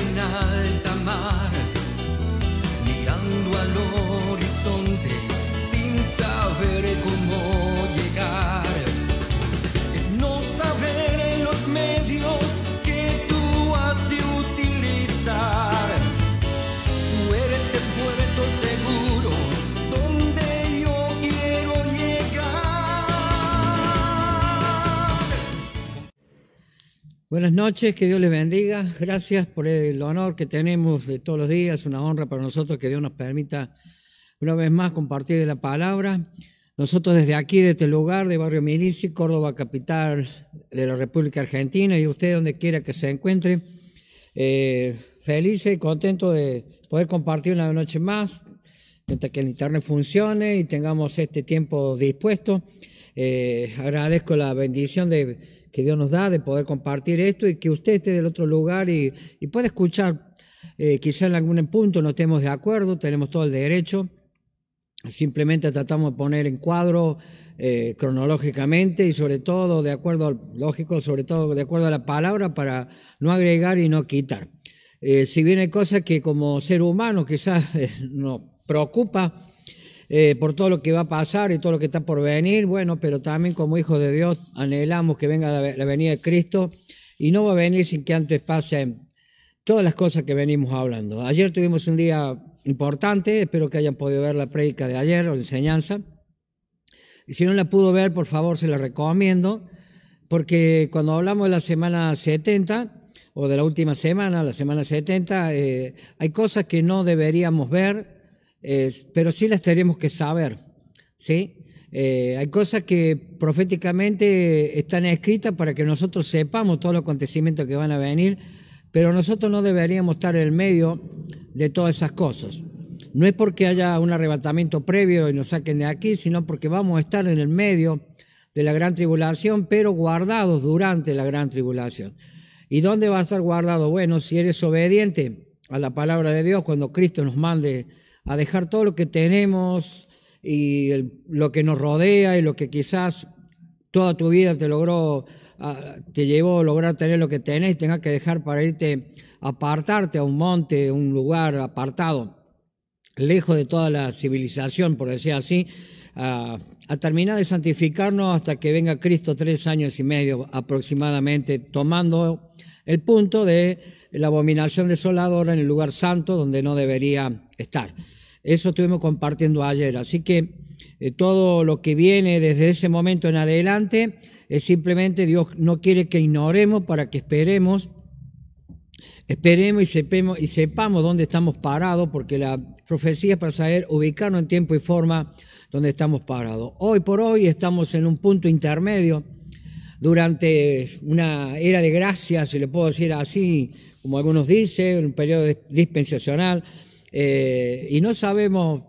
night. Buenas noches, que Dios les bendiga. Gracias por el honor que tenemos de todos los días, una honra para nosotros que Dios nos permita una vez más compartir la palabra. Nosotros desde aquí, de este lugar, de Barrio Milici, Córdoba, capital de la República Argentina, y usted donde quiera que se encuentre, eh, felices y contento de poder compartir una noche más, mientras que el Internet funcione y tengamos este tiempo dispuesto. Eh, agradezco la bendición de que Dios nos da de poder compartir esto y que usted esté del otro lugar y, y pueda escuchar. Eh, quizá en algún punto no estemos de acuerdo, tenemos todo el derecho. Simplemente tratamos de poner en cuadro eh, cronológicamente y sobre todo de acuerdo al lógico, sobre todo de acuerdo a la palabra para no agregar y no quitar. Eh, si bien hay cosas que como ser humano quizás nos preocupa, eh, por todo lo que va a pasar y todo lo que está por venir, bueno, pero también como hijos de Dios anhelamos que venga la, venida de Cristo y no va a venir sin que antes pasen todas las cosas que venimos hablando. Ayer tuvimos un día importante, espero que hayan podido ver la prédica de ayer o la enseñanza. Y si no la pudo ver, por favor, se la recomiendo, porque cuando hablamos de la semana 70 o de la última semana, la semana 70, eh, hay cosas que no deberíamos ver, pero sí las tenemos que saber, ¿sí? Eh, hay cosas que proféticamente están escritas para que nosotros sepamos todos los acontecimientos que van a venir, pero nosotros no deberíamos estar en el medio de todas esas cosas. No es porque haya un arrebatamiento previo y nos saquen de aquí, sino porque vamos a estar en el medio de la gran tribulación, pero guardados durante la gran tribulación. ¿Y dónde va a estar guardado? Bueno, si eres obediente a la palabra de Dios, cuando Cristo nos mande a dejar todo lo que tenemos y lo que nos rodea y lo que quizás toda tu vida te logró, ah, te llevó a lograr tener lo que tenés y tengas que dejar para irte, apartarte a un monte, un lugar apartado, lejos de toda la civilización, por decir así, a, a, terminar de santificarnos hasta que venga Cristo tres años y medio aproximadamente, tomando el punto de la abominación desoladora en el lugar santo donde no debería estar. Eso estuvimos compartiendo ayer. Así que eh, todo lo que viene desde ese momento en adelante es simplemente Dios no quiere que ignoremos para que esperemos. Esperemos y sepamos, y sepamos dónde estamos parados, porque la profecía es para saber ubicarnos en tiempo y forma dónde estamos parados. Hoy por hoy estamos en un punto intermedio durante una era de gracia, si le puedo decir así, como algunos dicen, un periodo dispensacional eh, y no sabemos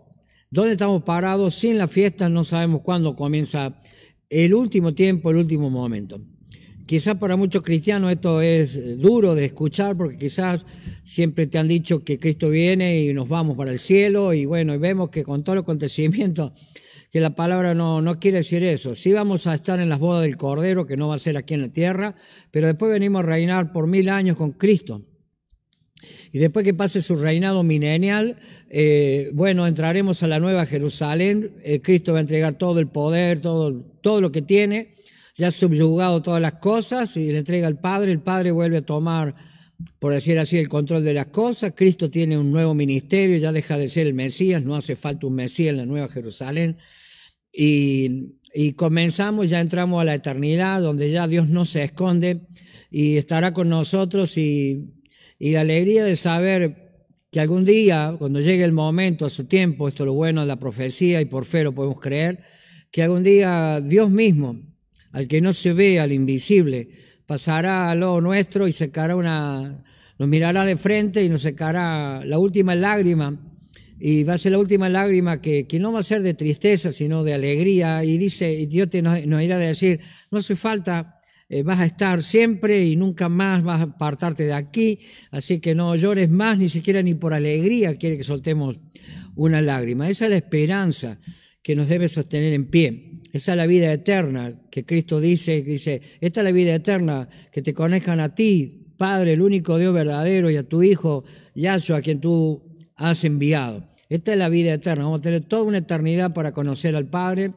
dónde estamos parados, sin la fiesta no sabemos cuándo comienza el último tiempo, el último momento. Quizás para muchos cristianos esto es duro de escuchar porque quizás siempre te han dicho que Cristo viene y nos vamos para el cielo y bueno, y vemos que con todo el acontecimiento que la palabra no, no quiere decir eso. Sí vamos a estar en las bodas del Cordero, que no va a ser aquí en la tierra, pero después venimos a reinar por mil años con Cristo. Y después que pase su reinado milenial, eh, bueno, entraremos a la nueva Jerusalén, eh, Cristo va a entregar todo el poder, todo, todo lo que tiene, ya ha subyugado todas las cosas y le entrega al Padre, el Padre vuelve a tomar, por decir así, el control de las cosas, Cristo tiene un nuevo ministerio, ya deja de ser el Mesías, no hace falta un Mesías en la nueva Jerusalén. Y, y comenzamos, ya entramos a la eternidad, donde ya Dios no se esconde y estará con nosotros y y la alegría de saber que algún día, cuando llegue el momento, a su tiempo, esto es lo bueno de la profecía y por fe lo podemos creer, que algún día Dios mismo, al que no se ve, al invisible, pasará a lo nuestro y secará una, nos mirará de frente y nos secará la última lágrima y va a ser la última lágrima que, que no va a ser de tristeza, sino de alegría y dice, y Dios te, nos irá a decir, no hace falta eh, vas a estar siempre y nunca más vas a apartarte de aquí, así que no llores más, ni siquiera ni por alegría quiere que soltemos una lágrima. Esa es la esperanza que nos debe sostener en pie. Esa es la vida eterna que Cristo dice, dice, esta es la vida eterna, que te conozcan a ti, Padre, el único Dios verdadero, y a tu Hijo, Yahshua, a quien tú has enviado. Esta es la vida eterna. Vamos a tener toda una eternidad para conocer al Padre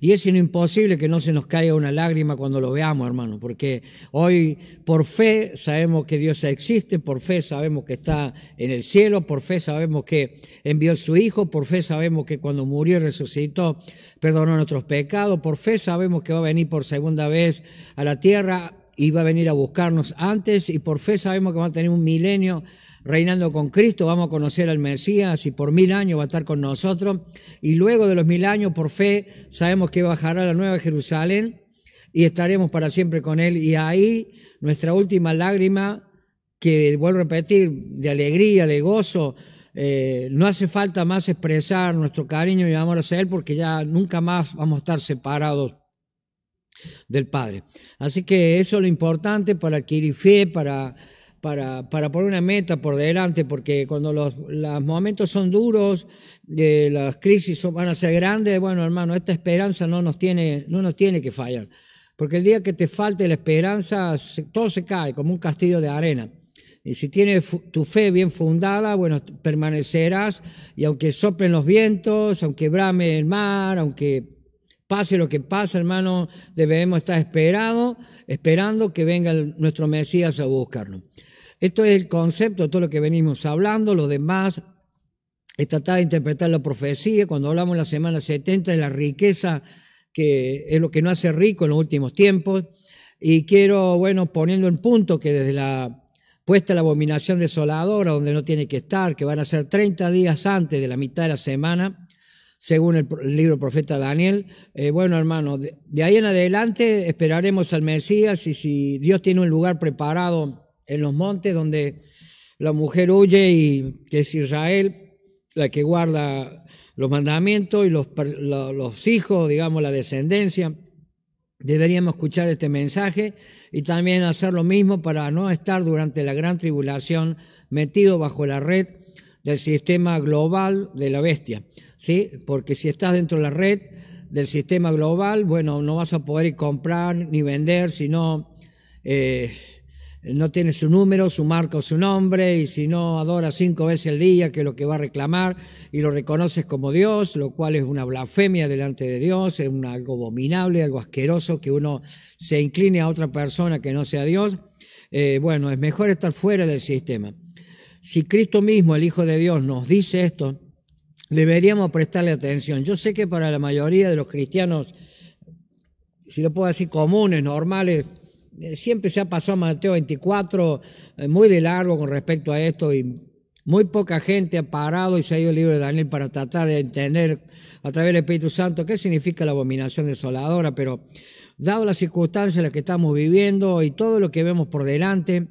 y es imposible que no se nos caiga una lágrima cuando lo veamos, hermano, porque hoy por fe sabemos que Dios existe, por fe sabemos que está en el cielo, por fe sabemos que envió su Hijo, por fe sabemos que cuando murió y resucitó perdonó nuestros pecados, por fe sabemos que va a venir por segunda vez a la tierra iba a venir a buscarnos antes y por fe sabemos que va a tener un milenio reinando con Cristo, vamos a conocer al Mesías y por mil años va a estar con nosotros. Y luego de los mil años, por fe, sabemos que bajará a la nueva Jerusalén y estaremos para siempre con Él. Y ahí nuestra última lágrima, que vuelvo a repetir, de alegría, de gozo, eh, no hace falta más expresar nuestro cariño y amor hacia Él porque ya nunca más vamos a estar separados del Padre. Así que eso es lo importante para adquirir fe, para, para, para poner una meta por delante, porque cuando los, los momentos son duros, eh, las crisis van a ser grandes, bueno hermano, esta esperanza no nos tiene, no nos tiene que fallar, porque el día que te falte la esperanza, todo se cae como un castillo de arena. Y si tienes tu fe bien fundada, bueno, permanecerás y aunque soplen los vientos, aunque brame el mar, aunque Pase lo que pase, hermano, debemos estar esperando, esperando que venga nuestro Mesías a buscarnos. Esto es el concepto de todo lo que venimos hablando, los demás es tratar de interpretar la profecía. Cuando hablamos la semana 70 de la riqueza, que es lo que no hace rico en los últimos tiempos. Y quiero, bueno, poniendo en punto que desde la puesta la abominación desoladora, donde no tiene que estar, que van a ser 30 días antes de la mitad de la semana, según el, libro profeta Daniel. Eh, bueno, hermano, de, ahí en adelante esperaremos al Mesías y si Dios tiene un lugar preparado en los montes donde la mujer huye y que es Israel la que guarda los mandamientos y los hijos, digamos, la descendencia. Deberíamos escuchar este mensaje y también hacer lo mismo para no estar durante la gran tribulación metido bajo la red del sistema global de la bestia, ¿sí? Porque si estás dentro de la red del sistema global, bueno, no vas a poder comprar ni vender, si eh, no tienes su número, su marca o su nombre, y si no adora cinco veces al día, que es lo que va a reclamar, y lo reconoces como Dios, lo cual es una blasfemia delante de Dios, es algo abominable, algo asqueroso, que uno se incline a otra persona que no sea Dios, eh, bueno, es mejor estar fuera del sistema si Cristo mismo, el Hijo de Dios, nos dice esto, deberíamos prestarle atención. Yo sé que para la mayoría de los cristianos, si lo puedo decir, comunes, normales, eh, siempre se ha pasado a Mateo 24 eh, muy de largo con respecto a esto y muy poca gente ha parado y se ha ido el libro de Daniel para tratar de entender a través del Espíritu Santo qué significa la abominación desoladora, pero dado las circunstancias en las que estamos viviendo y todo lo que vemos por delante,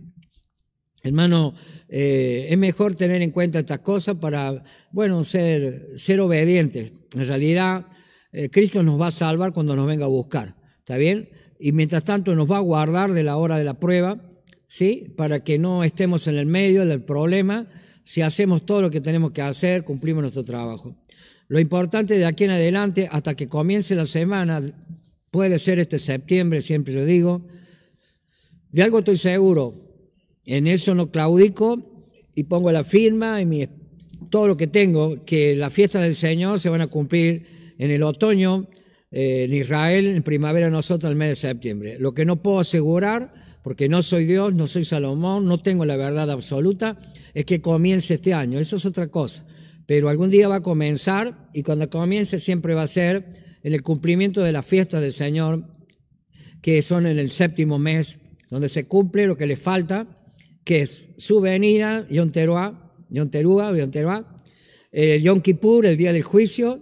Hermano, eh, es mejor tener en cuenta estas cosas para, bueno, ser, obedientes. En realidad, eh, Cristo nos va a salvar cuando nos venga a buscar, ¿está bien? Y mientras tanto nos va a guardar de la hora de la prueba, ¿sí? Para que no estemos en el medio del problema, si hacemos todo lo que tenemos que hacer, cumplimos nuestro trabajo. Lo importante de aquí en adelante, hasta que comience la semana, puede ser este septiembre, siempre lo digo, de algo estoy seguro, en eso no claudico y pongo la firma y mi, todo lo que tengo, que las fiestas del Señor se van a cumplir en el otoño, eh, en Israel, en primavera nosotros, el mes de septiembre. Lo que no puedo asegurar, porque no soy Dios, no soy Salomón, no tengo la verdad absoluta, es que comience este año. Eso es otra cosa. Pero algún día va a comenzar y cuando comience siempre va a ser en el cumplimiento de las fiestas del Señor, que son en el séptimo mes, donde se cumple lo que le falta que es su venida, Yom Teruá, Yom el eh, Kippur, el día del juicio,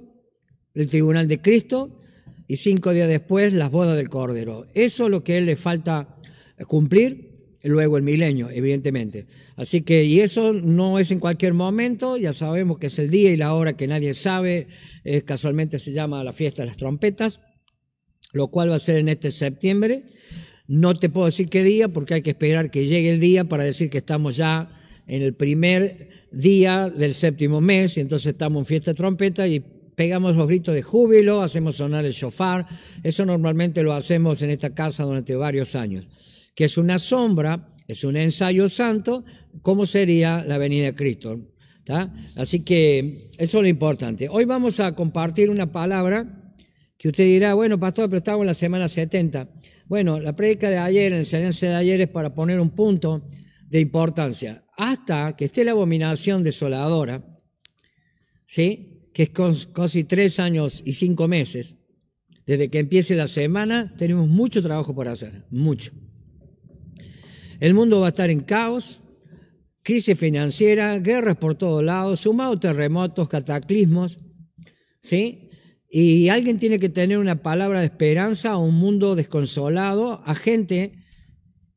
el tribunal de Cristo, y cinco días después las bodas del Cordero. Eso es lo que a él le falta cumplir, luego el milenio, evidentemente. Así que, y eso no es en cualquier momento, ya sabemos que es el día y la hora que nadie sabe, eh, casualmente se llama la fiesta de las trompetas, lo cual va a ser en este septiembre. No te puedo decir qué día porque hay que esperar que llegue el día para decir que estamos ya en el primer día del séptimo mes y entonces estamos en fiesta de trompeta y pegamos los gritos de júbilo, hacemos sonar el shofar. Eso normalmente lo hacemos en esta casa durante varios años, que es una sombra, es un ensayo santo, cómo sería la venida de Cristo. Así que eso es lo importante. Hoy vamos a compartir una palabra que usted dirá, bueno, pastor, pero estamos en la semana 70. Bueno, la prédica de ayer, la enseñanza de ayer es para poner un punto de importancia. Hasta que esté la abominación desoladora, ¿sí? que es casi tres años y cinco meses, desde que empiece la semana, tenemos mucho trabajo por hacer, mucho. El mundo va a estar en caos, crisis financiera, guerras por todos lados, sumado terremotos, cataclismos, ¿sí? Y alguien tiene que tener una palabra de esperanza a un mundo desconsolado, a gente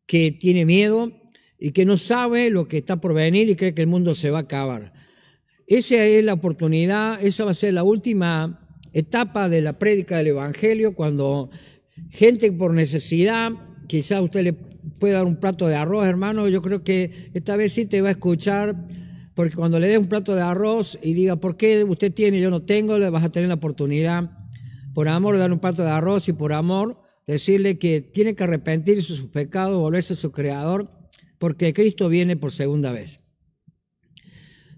que tiene miedo y que no sabe lo que está por venir y cree que el mundo se va a acabar. Esa es la oportunidad, esa va a ser la última etapa de la prédica del Evangelio, cuando gente por necesidad, quizás usted le puede dar un plato de arroz, hermano, yo creo que esta vez sí te va a escuchar porque cuando le des un plato de arroz y diga, ¿por qué usted tiene y yo no tengo? Le vas a tener la oportunidad, por amor, de dar un plato de arroz y por amor, decirle que tiene que arrepentirse de sus pecados, volverse a su creador, porque Cristo viene por segunda vez.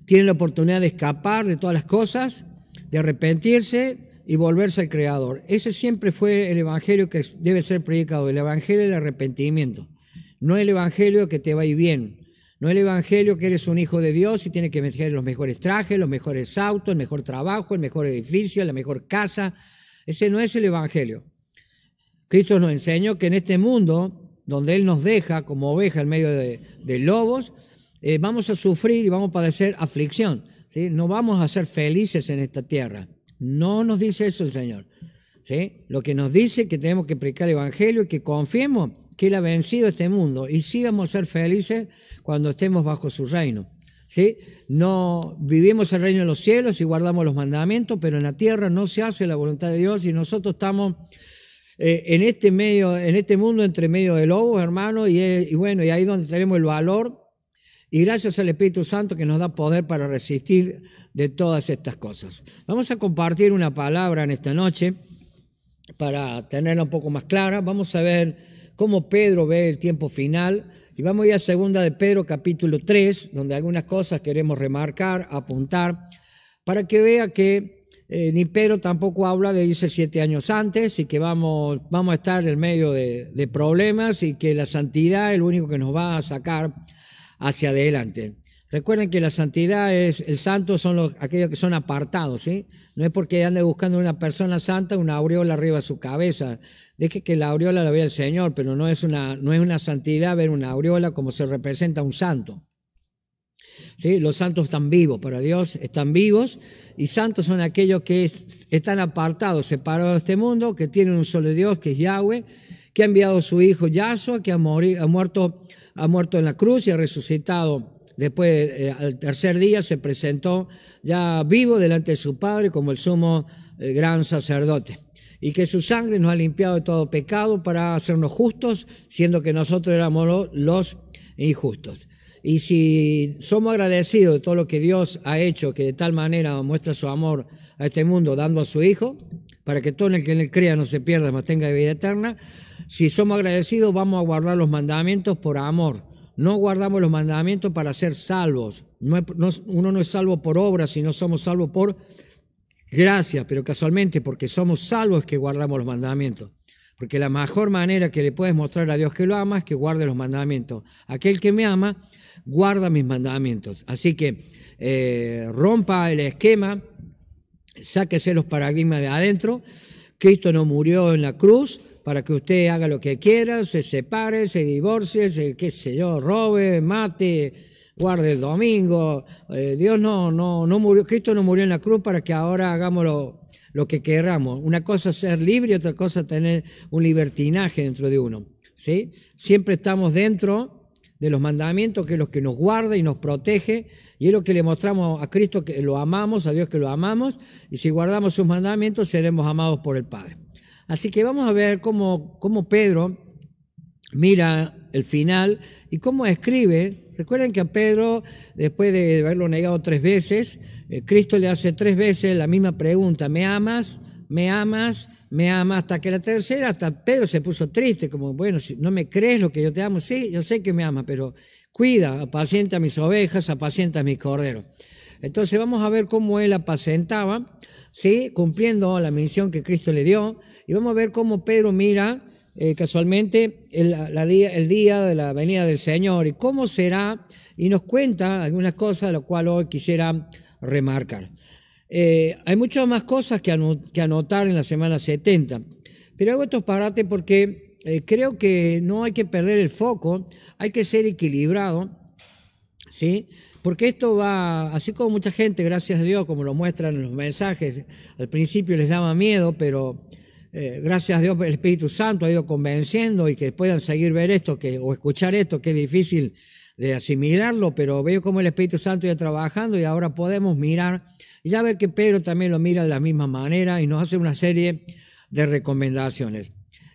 Tiene la oportunidad de escapar de todas las cosas, de arrepentirse, y volverse al Creador. Ese siempre fue el Evangelio que debe ser predicado, el Evangelio del arrepentimiento, no el Evangelio que te va ir bien, no el Evangelio que eres un hijo de Dios y tienes que meter los mejores trajes, los mejores autos, el mejor trabajo, el mejor edificio, la mejor casa. Ese no es el Evangelio. Cristo nos enseñó que en este mundo, donde Él nos deja como oveja en medio de, lobos, eh, vamos a sufrir y vamos a padecer aflicción. No vamos a ser felices en esta tierra. No nos dice eso el Señor. ¿sí? Lo que nos dice es que tenemos que predicar el Evangelio y que confiemos que Él ha vencido este mundo y sigamos a ser felices cuando estemos bajo su reino. ¿sí? No vivimos el reino de los cielos y guardamos los mandamientos, pero en la tierra no se hace la voluntad de Dios y nosotros estamos eh, en este medio, en este mundo entre medio de lobos, hermano, y, y bueno, y ahí donde tenemos el valor y gracias al Espíritu Santo que nos da poder para resistir de todas estas cosas. Vamos a compartir una palabra en esta noche para tenerla un poco más clara. Vamos a ver cómo Pedro ve el tiempo final. Y vamos ir a segunda de Pedro capítulo 3, donde algunas cosas queremos remarcar, apuntar, para que vea que eh, ni Pedro tampoco habla de irse siete años antes y que vamos, a estar en medio de, de problemas y que la santidad es lo único que nos va a sacar hacia adelante. Recuerden que la santidad es, el santo son aquellos que son apartados, ¿sí? No es porque ande buscando una persona santa, una aureola arriba de su cabeza. Deje que la aureola la vea el Señor, pero no es una, no es una santidad ver una aureola como se representa un santo. ¿Sí? Los santos están vivos para Dios, están vivos, y santos son aquellos que están apartados, separados de este mundo, que tienen un solo Dios, que es Yahweh, que ha enviado a su hijo Yahshua, que muerto, ha muerto en la cruz y ha resucitado Después, eh, al tercer día, se presentó ya vivo delante de su Padre como el sumo eh, gran sacerdote. Y que su sangre nos ha limpiado de todo pecado para hacernos justos, siendo que nosotros éramos los injustos. Y si somos agradecidos de todo lo que Dios ha hecho, que de tal manera muestra su amor a este mundo dando a su Hijo, para que todo el que él crea no se pierda, mas tenga vida eterna, si somos agradecidos vamos a guardar los mandamientos por amor no guardamos los mandamientos para ser salvos. uno no es salvo por obra, sino somos salvos por gracia, pero casualmente porque somos salvos que guardamos los mandamientos. Porque la mejor manera que le puedes mostrar a Dios que lo ama es que guarde los mandamientos. Aquel que me ama, guarda mis mandamientos. Así que eh, rompa el esquema, sáquese los paradigmas de adentro. Cristo no murió en la cruz para que usted haga lo que quiera, se separe, se divorcie, se, qué sé yo, robe, mate, guarde el domingo. Eh, Dios no, no, no murió, Cristo no murió en la cruz para que ahora hagamos lo, lo que queramos. Una cosa es ser libre y otra cosa tener un libertinaje dentro de uno. ¿sí? Siempre estamos dentro de los mandamientos, que es lo que nos guarda y nos protege, y es lo que le mostramos a Cristo que lo amamos, a Dios que lo amamos, y si guardamos sus mandamientos seremos amados por el Padre. Así que vamos a ver cómo, Pedro mira el final y cómo escribe Recuerden que a Pedro, después de haberlo negado tres veces, eh, Cristo le hace tres veces la misma pregunta, ¿me amas? ¿Me amas? ¿Me amas? Hasta que la tercera, hasta Pedro se puso triste, como, bueno, si no me crees lo que yo te amo, sí, yo sé que me ama, pero cuida, apacienta mis ovejas, apacienta a mis corderos. Entonces vamos a ver cómo él apacentaba, ¿sí? cumpliendo la misión que Cristo le dio, y vamos a ver cómo Pedro mira eh, casualmente el, día, de la venida del Señor y cómo será, y nos cuenta algunas cosas, de las cual hoy quisiera remarcar. Eh, hay muchas más cosas que, anotar en la semana 70, pero hago estos parates porque eh, creo que no hay que perder el foco, hay que ser equilibrado, ¿sí? Porque esto va, así como mucha gente, gracias a Dios, como lo muestran en los mensajes, al principio les daba miedo, pero eh, gracias a Dios el Espíritu Santo ha ido convenciendo y que puedan seguir ver esto que, o escuchar esto, que es difícil de asimilarlo, pero veo como el Espíritu Santo ya trabajando y ahora podemos mirar, y ya ver que Pedro también lo mira de la misma manera y nos hace una serie de recomendaciones.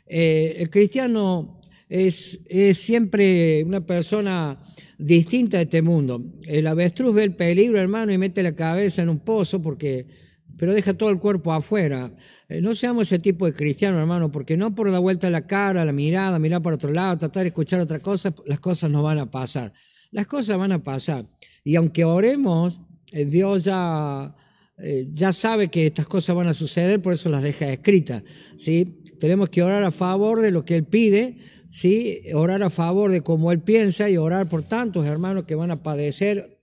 Eh, el cristiano es siempre una persona distinta de este mundo. El avestruz ve el peligro, hermano, y mete la cabeza en un pozo porque pero deja todo el cuerpo afuera. Eh, no seamos ese tipo de cristiano, hermano, porque no por la vuelta de la cara, la mirada, mirar para otro lado, tratar de escuchar otra cosa, las cosas no van a pasar. Las cosas van a pasar. Y aunque oremos, eh, Dios ya, eh, ya sabe que estas cosas van a suceder, por eso las deja escritas. ¿sí? Tenemos que orar a favor de lo que Él pide, ¿sí? orar a favor de como Él piensa y orar por tantos hermanos que van a padecer,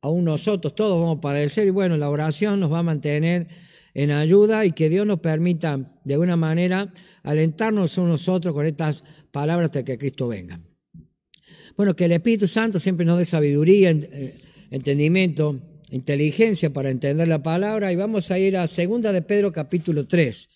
aún nosotros todos vamos a padecer y bueno, la oración nos va a mantener en ayuda y que Dios nos permita de alguna manera alentarnos a nosotros con estas palabras hasta que Cristo venga. Bueno, que el Espíritu Santo siempre nos dé sabiduría, eh, entendimiento, inteligencia para entender la palabra y vamos a ir a segunda de Pedro capítulo 3.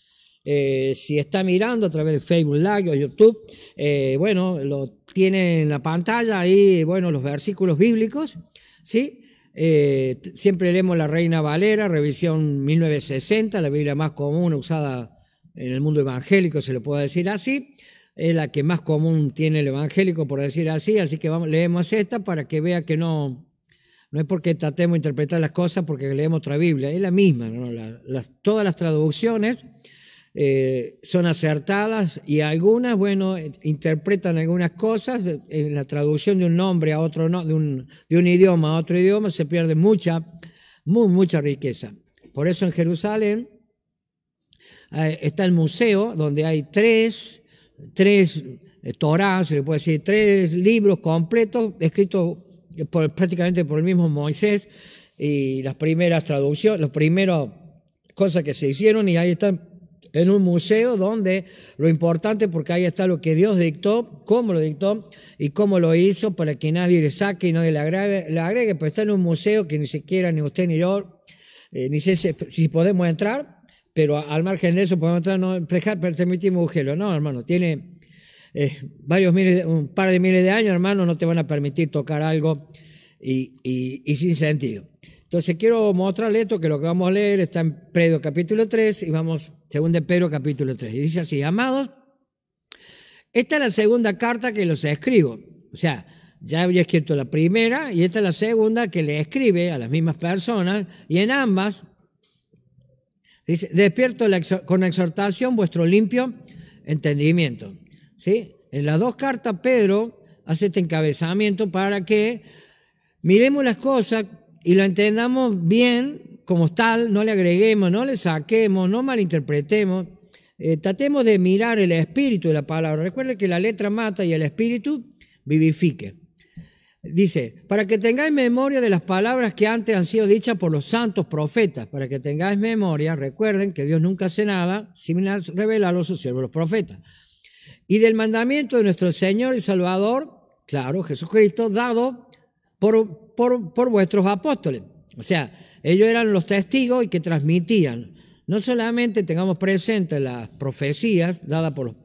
Eh, si está mirando a través de Facebook Live o YouTube, eh, bueno, lo tiene en la pantalla ahí, bueno, los versículos bíblicos, ¿sí? Eh, siempre leemos la Reina Valera, revisión 1960, la Biblia más común usada en el mundo evangélico, se lo puede decir así, es la que más común tiene el evangélico, por decir así, así que leemos esta para que vea que no, no es porque tratemos de interpretar las cosas porque leemos otra Biblia, es la misma, todas las traducciones eh, son acertadas y algunas, bueno, interpretan algunas cosas. En la traducción de un nombre a otro, de, un, de un idioma a otro idioma, se pierde mucha, muy, mucha riqueza. Por eso en Jerusalén eh, está el museo donde hay tres, tres eh, se le puede decir, tres libros completos escritos prácticamente por el mismo Moisés y las primeras traducciones, las primeras cosas que se hicieron y ahí están en un museo donde lo importante, porque ahí está lo que Dios dictó, cómo lo dictó y cómo lo hizo para que nadie le saque y nadie le, agregue, pues está en un museo que ni siquiera ni usted ni yo, eh, ni sé si, podemos entrar, pero al margen de eso podemos entrar, no, dejar, permitimos agujero, no hermano, tiene eh, varios miles, un par de miles de años hermano, no te van a permitir tocar algo y sin sentido. Entonces quiero mostrarle esto, que lo que vamos a leer está en Pedro capítulo 3 y vamos, de Pedro capítulo 3. Y dice así, amados, esta es la segunda carta que los escribo. O sea, ya había escrito la primera y esta es la segunda que le escribe a las mismas personas y en ambas dice, despierto con exhortación vuestro limpio entendimiento. ¿Sí? En las dos cartas Pedro hace este encabezamiento para que miremos las cosas y lo entendamos bien como tal, no le agreguemos, no le saquemos, no malinterpretemos. Eh, tratemos de mirar el espíritu de la palabra. Recuerde que la letra mata y el espíritu vivifique. Dice, para que tengáis memoria de las palabras que antes han sido dichas por los santos profetas, para que tengáis memoria, recuerden que Dios nunca hace nada sin revelarlo a sus siervos, los profetas. Y del mandamiento de nuestro Señor y Salvador, claro, Jesucristo, dado por, por, vuestros apóstoles. O sea, ellos eran los testigos y que transmitían. No solamente tengamos presentes las profecías dadas por los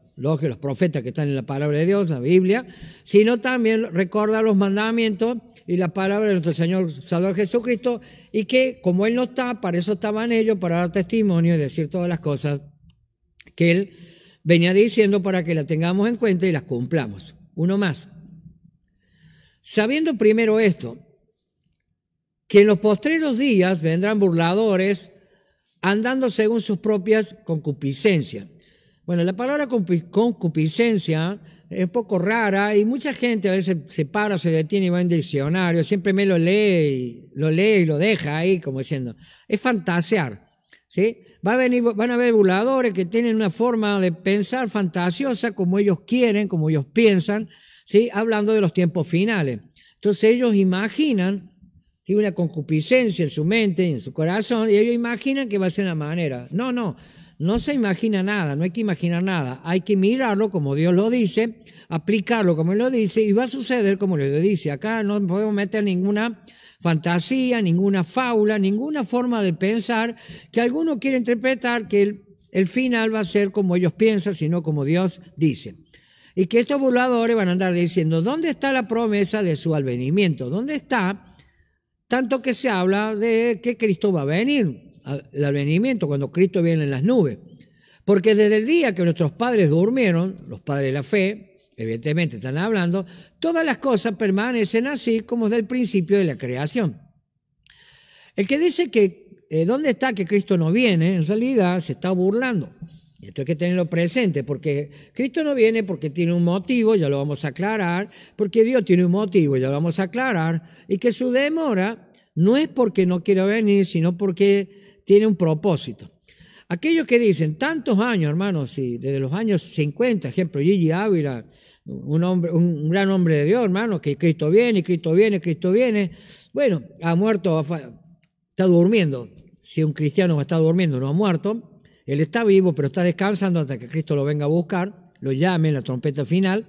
los profetas que están en la palabra de Dios, la Biblia, sino también recordar los mandamientos y la palabra de nuestro Señor Salvador Jesucristo, y que como Él no está, para eso estaban ellos, para dar testimonio y decir todas las cosas que Él venía diciendo para que las tengamos en cuenta y las cumplamos. Uno más. Sabiendo primero esto, que en los postreros días vendrán burladores andando según sus propias concupiscencias. Bueno, la palabra concupiscencia es poco rara y mucha gente a veces se para, se detiene y va en diccionario, siempre me lo lee, y, lo lee y lo deja ahí como diciendo, es fantasear. ¿Sí? Va a venir, van a haber burladores que tienen una forma de pensar fantasiosa como ellos quieren, como ellos piensan, ¿sí? hablando de los tiempos finales. Entonces ellos imaginan tiene una concupiscencia en su mente y en su corazón, y ellos imaginan que va a ser una manera. No, no, no se imagina nada, no hay que imaginar nada, hay que mirarlo como Dios lo dice, aplicarlo como Él lo dice, y va a suceder como Él dice. Acá no podemos meter ninguna fantasía, ninguna fábula, ninguna forma de pensar que alguno quiere interpretar que el, final va a ser como ellos piensan, sino como Dios dice. Y que estos burladores van a andar diciendo, ¿dónde está la promesa de su alvenimiento? ¿Dónde está tanto que se habla de que Cristo va a venir, el advenimiento, cuando Cristo viene en las nubes. Porque desde el día que nuestros padres durmieron, los padres de la fe, evidentemente están hablando, todas las cosas permanecen así como desde el principio de la creación. El que dice que eh, dónde está que Cristo no viene, en realidad se está burlando. Y esto hay que tenerlo presente, porque Cristo no viene porque tiene un motivo, ya lo vamos a aclarar, porque Dios tiene un motivo, ya lo vamos a aclarar, y que su demora no es porque no quiere venir, sino porque tiene un propósito. Aquellos que dicen tantos años, hermanos, y desde los años 50, ejemplo, Gigi Ávila, un, gran hombre de Dios, hermano, que Cristo viene, Cristo viene, Cristo viene. Bueno, ha muerto, está durmiendo. Si un cristiano está durmiendo, no ha muerto. Él está vivo, pero está descansando hasta que Cristo lo venga a buscar, lo llame en la trompeta final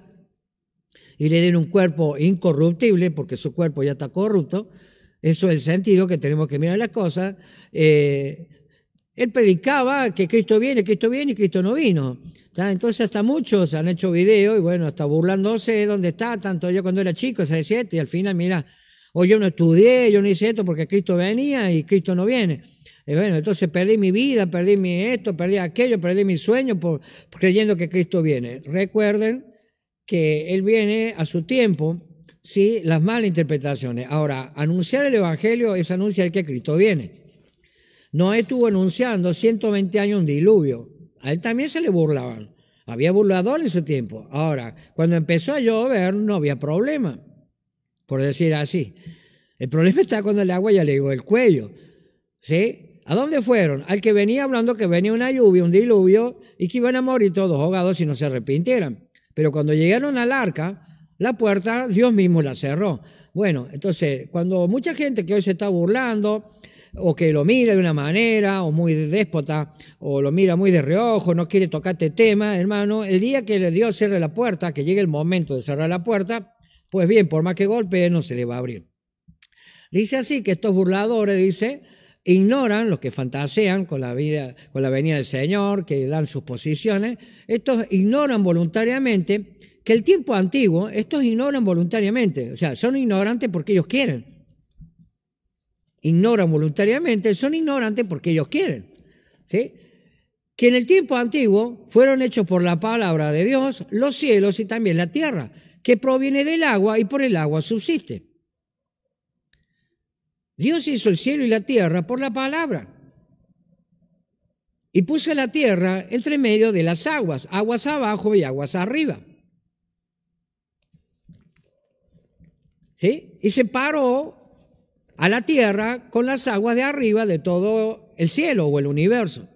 y le den un cuerpo incorruptible, porque su cuerpo ya está corrupto. Eso es el sentido que tenemos que mirar las cosas. Eh, él predicaba que Cristo viene, Cristo viene y Cristo no vino. Entonces hasta muchos han hecho videos y bueno, hasta burlándose de dónde está, tanto yo cuando era chico, 6, siete y al final mira, o yo no estudié, yo no hice esto porque Cristo venía y Cristo no viene bueno, entonces perdí mi vida, perdí mi esto, perdí aquello, perdí mi sueño por, creyendo que Cristo viene. Recuerden que Él viene a su tiempo, sí, las malas interpretaciones. Ahora, anunciar el Evangelio es anunciar que Cristo viene. No estuvo anunciando 120 años un diluvio. A él también se le burlaban. Había burlador en su tiempo. Ahora, cuando empezó a llover, no había problema, por decir así. El problema está cuando el agua ya le llegó el cuello. ¿Sí? ¿A dónde fueron? Al que venía hablando que venía una lluvia, un diluvio y que iban a morir todos ahogados si no se arrepintieran. Pero cuando llegaron al arca, la puerta Dios mismo la cerró. Bueno, entonces, cuando mucha gente que hoy se está burlando o que lo mira de una manera o muy déspota o lo mira muy de reojo, no quiere tocar este tema, hermano, el día que Dios cierre la puerta, que llegue el momento de cerrar la puerta, pues bien, por más que golpee, no se le va a abrir. Dice así que estos burladores, dice, ignoran, los que fantasean con la, vida, con la venida del Señor, que dan sus posiciones, estos ignoran voluntariamente que el tiempo antiguo, estos ignoran voluntariamente, o sea, son ignorantes porque ellos quieren. Ignoran voluntariamente, son ignorantes porque ellos quieren. ¿sí? Que en el tiempo antiguo fueron hechos por la palabra de Dios los cielos y también la tierra, que proviene del agua y por el agua subsiste. Dios hizo el cielo y la tierra por la palabra. Y puso la tierra entre medio de las aguas, aguas abajo y aguas arriba. ¿Sí? Y separó a la tierra con las aguas de arriba de todo el cielo o el universo.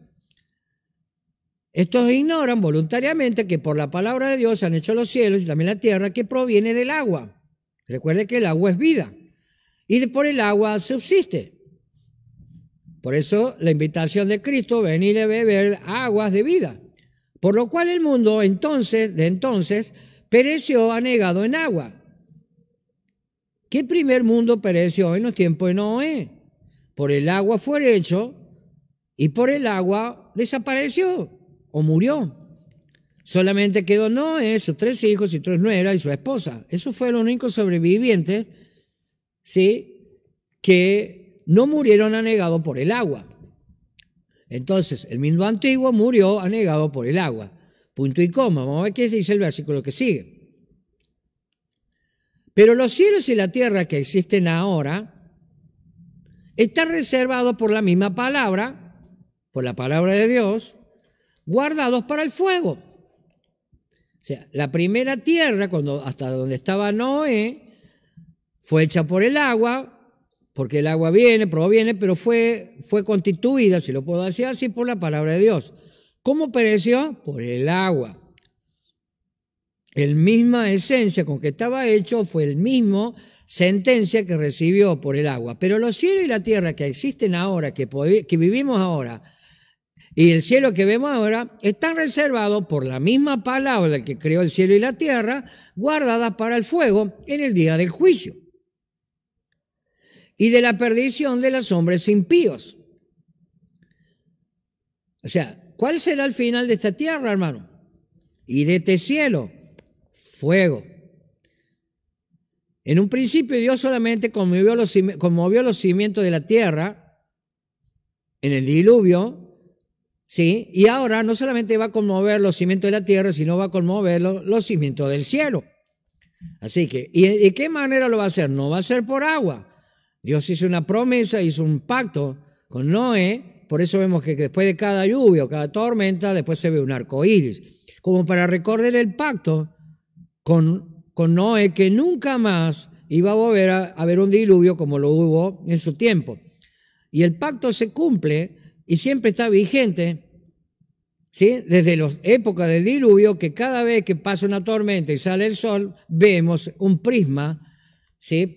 Estos ignoran voluntariamente que por la palabra de Dios se han hecho los cielos y también la tierra que proviene del agua. Recuerde que el agua es vida y por el agua subsiste. Por eso la invitación de Cristo, venir a beber aguas de vida. Por lo cual el mundo entonces, de entonces, pereció anegado en agua. ¿Qué primer mundo pereció en los tiempos de Noé? Por el agua fue hecho y por el agua desapareció o murió. Solamente quedó Noé, sus tres hijos y tres nueras y su esposa. Eso fue los único sobrevivientes ¿sí? que no murieron anegados por el agua. Entonces, el mundo antiguo murió anegado por el agua. Punto y coma. Vamos a ver qué dice el versículo que sigue. Pero los cielos y la tierra que existen ahora están reservados por la misma palabra, por la palabra de Dios, guardados para el fuego. O sea, la primera tierra, cuando, hasta donde estaba Noé, fue hecha por el agua, porque el agua viene, proviene, pero fue, fue constituida, si lo puedo decir así, por la palabra de Dios. ¿Cómo pereció? Por el agua. El misma esencia con que estaba hecho fue el mismo sentencia que recibió por el agua. Pero los cielos y la tierra que existen ahora, que, que vivimos ahora, y el cielo que vemos ahora, están reservados por la misma palabra que creó el cielo y la tierra, guardadas para el fuego en el día del juicio y de la perdición de los hombres impíos. O sea, ¿cuál será el final de esta tierra, hermano? Y de este cielo, fuego. En un principio Dios solamente conmovió los, cimientos de la tierra en el diluvio, ¿sí? Y ahora no solamente va a conmover los cimientos de la tierra, sino va a conmover los, los cimientos del cielo. Así que, ¿y de qué manera lo va a hacer? No va a ser por agua, Dios hizo una promesa, hizo un pacto con Noé, por eso vemos que después de cada lluvia o cada tormenta, después se ve un arco iris, como para recordar el pacto con, con Noé que nunca más iba a volver a haber un diluvio como lo hubo en su tiempo. Y el pacto se cumple y siempre está vigente, ¿sí? Desde la época del diluvio, que cada vez que pasa una tormenta y sale el sol, vemos un prisma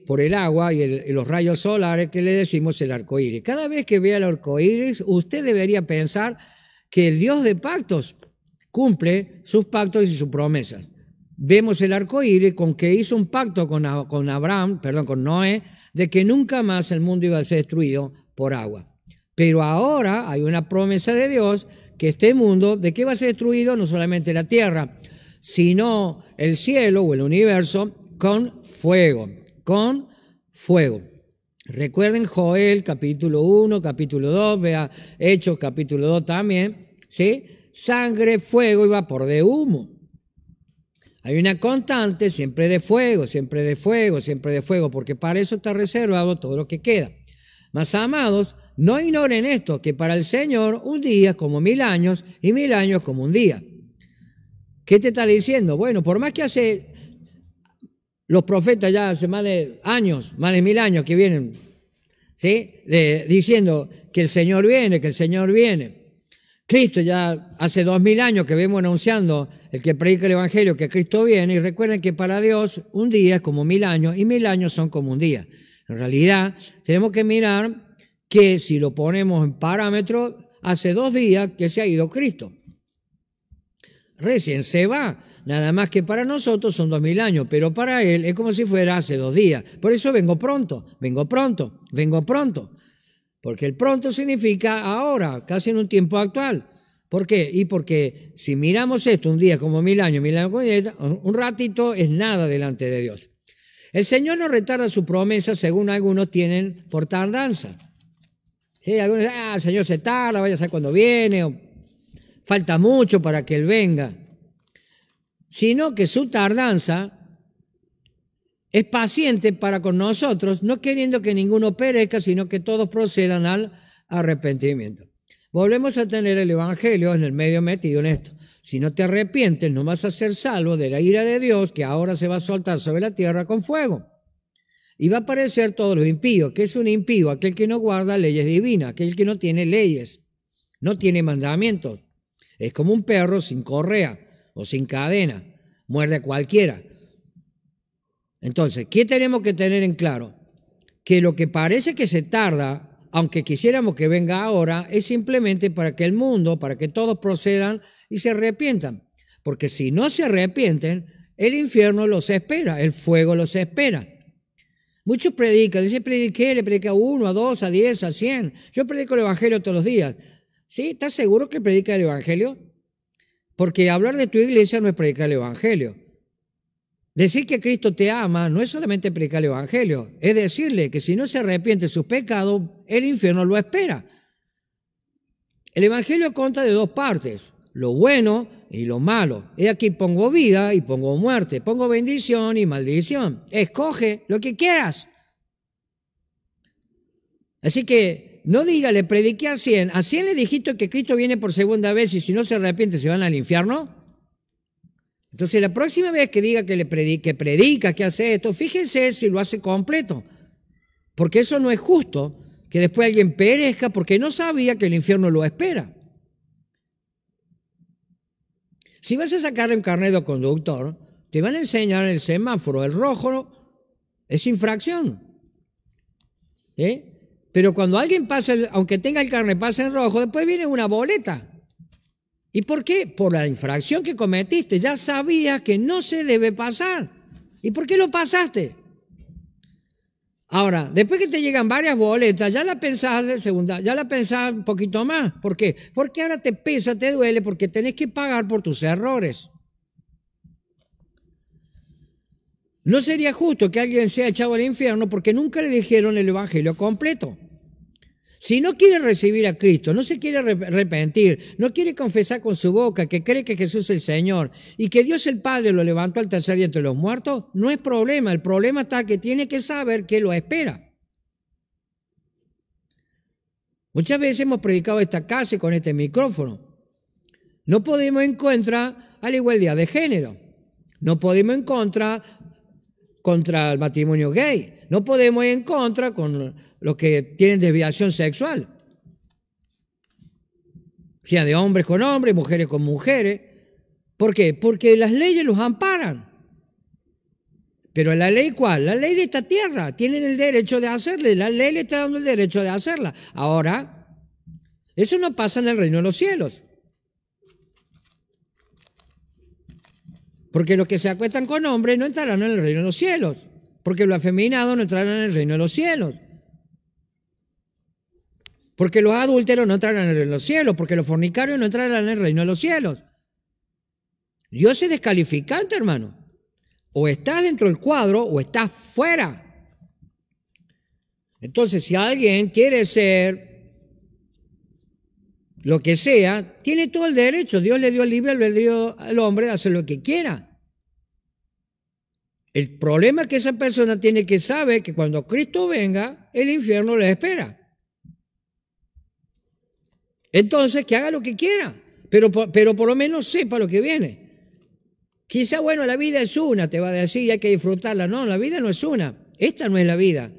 por el agua y, los rayos solares que le decimos el arco iris. Cada vez que vea el arco iris, usted debería pensar que el Dios de pactos cumple sus pactos y sus promesas. Vemos el arco iris con que hizo un pacto con, con Abraham, perdón, con Noé, de que nunca más el mundo iba a ser destruido por agua. Pero ahora hay una promesa de Dios que este mundo, ¿de que va a ser destruido? No solamente la tierra, sino el cielo o el universo con fuego con fuego. Recuerden Joel capítulo 1, capítulo 2, vea Hechos capítulo 2 también, ¿sí? Sangre, fuego y vapor de humo. Hay una constante siempre de fuego, siempre de fuego, siempre de fuego, porque para eso está reservado todo lo que queda. Mas amados, no ignoren esto, que para el Señor un día como mil años y mil años como un día. ¿Qué te está diciendo? Bueno, por más que hace los profetas ya hace más de años, más de mil años que vienen, ¿sí? diciendo que el Señor viene, que el Señor viene. Cristo ya hace dos mil años que vemos anunciando el que predica el Evangelio, que Cristo viene, y recuerden que para Dios un día es como mil años y mil años son como un día. En realidad tenemos que mirar que si lo ponemos en parámetro, hace dos días que se ha ido Cristo recién se va. Nada más que para nosotros son dos mil años, pero para él es como si fuera hace dos días. Por eso vengo pronto, vengo pronto, vengo pronto. Porque el pronto significa ahora, casi en un tiempo actual. ¿Por qué? Y porque si miramos esto un día como mil años, mil años un ratito es nada delante de Dios. El Señor no retarda su promesa, según algunos tienen por tardanza. Sí, algunos dicen, ah, el Señor se tarda, vaya a saber cuándo viene, falta mucho para que Él venga, sino que su tardanza es paciente para con nosotros, no queriendo que ninguno perezca, sino que todos procedan al arrepentimiento. Volvemos a tener el Evangelio en el medio metido en esto. Si no te arrepientes, no vas a ser salvo de la ira de Dios que ahora se va a soltar sobre la tierra con fuego. Y va a aparecer todos los impíos. que es un impío? Aquel que no guarda leyes divinas, aquel que no tiene leyes, no tiene mandamientos. Es como un perro sin correa o sin cadena, muerde a cualquiera. Entonces, ¿qué tenemos que tener en claro? Que lo que parece que se tarda, aunque quisiéramos que venga ahora, es simplemente para que el mundo, para que todos procedan y se arrepientan. Porque si no se arrepienten, el infierno los espera, el fuego los espera. Muchos predican, dicen, prediqué, le predica a uno, a dos, a diez, a cien. Yo predico el Evangelio todos los días, Sí, ¿estás seguro que predica el Evangelio? Porque hablar de tu iglesia no es predicar el Evangelio. Decir que Cristo te ama no es solamente predicar el Evangelio, es decirle que si no se arrepiente de sus pecados, el infierno lo espera. El Evangelio cuenta de dos partes, lo bueno y lo malo. Y aquí pongo vida y pongo muerte, pongo bendición y maldición. Escoge lo que quieras. Así que no diga, le prediqué a 100. ¿A 100 le dijiste que Cristo viene por segunda vez y si no se arrepiente se van al infierno? Entonces, la próxima vez que diga que le predica, que predica, que hace esto, fíjense si lo hace completo. Porque eso no es justo que después alguien perezca porque no sabía que el infierno lo espera. Si vas a sacar un carnet de conductor, te van a enseñar el semáforo, el rojo es infracción. ¿Eh? Pero cuando alguien pasa, aunque tenga el carnet, pasa en rojo, después viene una boleta. ¿Y por qué? Por la infracción que cometiste. Ya sabías que no se debe pasar. ¿Y por qué lo pasaste? Ahora, después que te llegan varias boletas, ya la pensás de segunda, ya la pensás un poquito más. ¿Por qué? Porque ahora te pesa, te duele, porque tenés que pagar por tus errores. No sería justo que alguien sea echado al infierno porque nunca le dijeron el Evangelio completo. Si no quiere recibir a Cristo, no se quiere arrepentir, no quiere confesar con su boca que cree que Jesús es el Señor y que Dios el Padre lo levantó al tercer día entre los muertos, no es problema. El problema está que tiene que saber que lo espera. Muchas veces hemos predicado esta casa con este micrófono. No podemos en contra a la igualdad de género. No podemos en contra contra el matrimonio gay no podemos ir en contra con los que tienen desviación sexual. Sea de hombres con hombres, mujeres con mujeres. ¿Por qué? Porque las leyes los amparan. Pero la ley cuál? La ley de esta tierra. Tienen el derecho de hacerle. La ley le está dando el derecho de hacerla. Ahora, eso no pasa en el reino de los cielos. Porque los que se acuestan con hombres no entrarán en el reino de los cielos porque los afeminados no entrarán en el reino de los cielos. Porque los adúlteros no entrarán en el reino de los cielos, porque los fornicarios no entrarán en el reino de los cielos. Dios es descalificante, hermano. O estás dentro del cuadro o estás fuera. Entonces, si alguien quiere ser lo que sea, tiene todo el derecho. Dios le dio libre albedrío al hombre de hacer lo que quiera. El problema es que esa persona tiene que saber que cuando Cristo venga, el infierno le espera. Entonces, que haga lo que quiera, pero, pero por lo menos sepa lo que viene. Quizá, bueno, la vida es una, te va a decir, y hay que disfrutarla. No, la vida no es una. Esta no es la vida.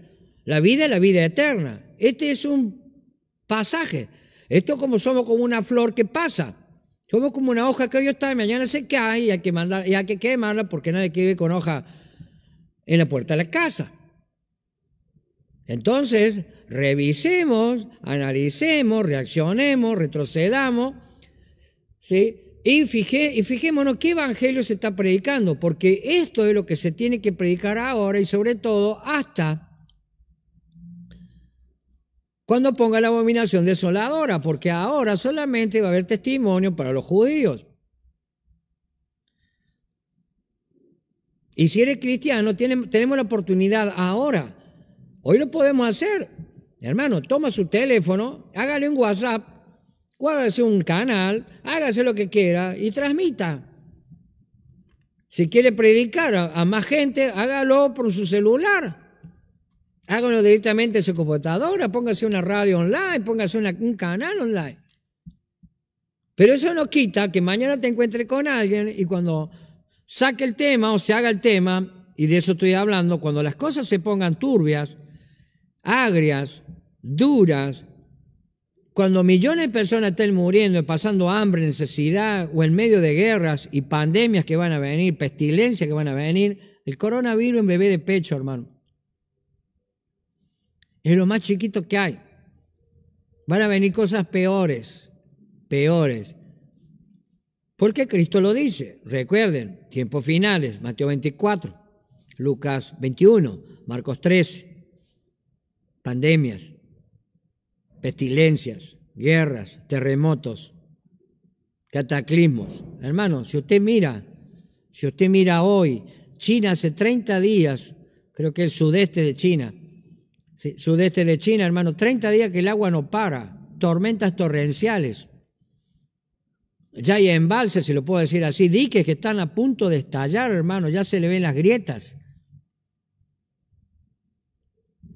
La vida es la vida eterna. Este es un pasaje. Esto como somos como una flor que pasa. Somos como una hoja que hoy está y mañana se cae y hay que, mandar, que quemarla porque nadie quiere con hoja en la puerta de la casa. Entonces, revisemos, analicemos, reaccionemos, retrocedamos, ¿sí? Y, fijé, y fijémonos qué evangelio se está predicando, porque esto es lo que se tiene que predicar ahora y sobre todo hasta cuando ponga la abominación desoladora, porque ahora solamente va a haber testimonio para los judíos. Y si eres cristiano, tenemos la oportunidad ahora. Hoy lo podemos hacer. Hermano, toma su teléfono, hágale un WhatsApp, o hágase un canal, hágase lo que quiera y transmita. Si quiere predicar a más gente, hágalo por su celular. Háganlo directamente en su computadora, póngase una radio online, póngase un canal online. Pero eso no quita que mañana te encuentre con alguien y cuando saque el tema o se haga el tema, y de eso estoy hablando, cuando las cosas se pongan turbias, agrias, duras, cuando millones de personas estén muriendo, y pasando hambre, necesidad o en medio de guerras y pandemias que van a venir, pestilencias que van a venir, el coronavirus en bebé de pecho, hermano. Es lo más chiquito que hay. Van a venir cosas peores, peores. Porque Cristo lo dice. Recuerden, tiempos finales, Mateo 24, Lucas 21, Marcos 13, pandemias, pestilencias, guerras, terremotos, cataclismos. Hermano, si usted mira, si usted mira hoy, China hace 30 días, creo que el sudeste de China, sudeste de China, hermano, 30 días que el agua no para, tormentas torrenciales. Ya hay embalses, si lo puedo decir así, diques que están a punto de estallar, hermano, ya se le ven las grietas.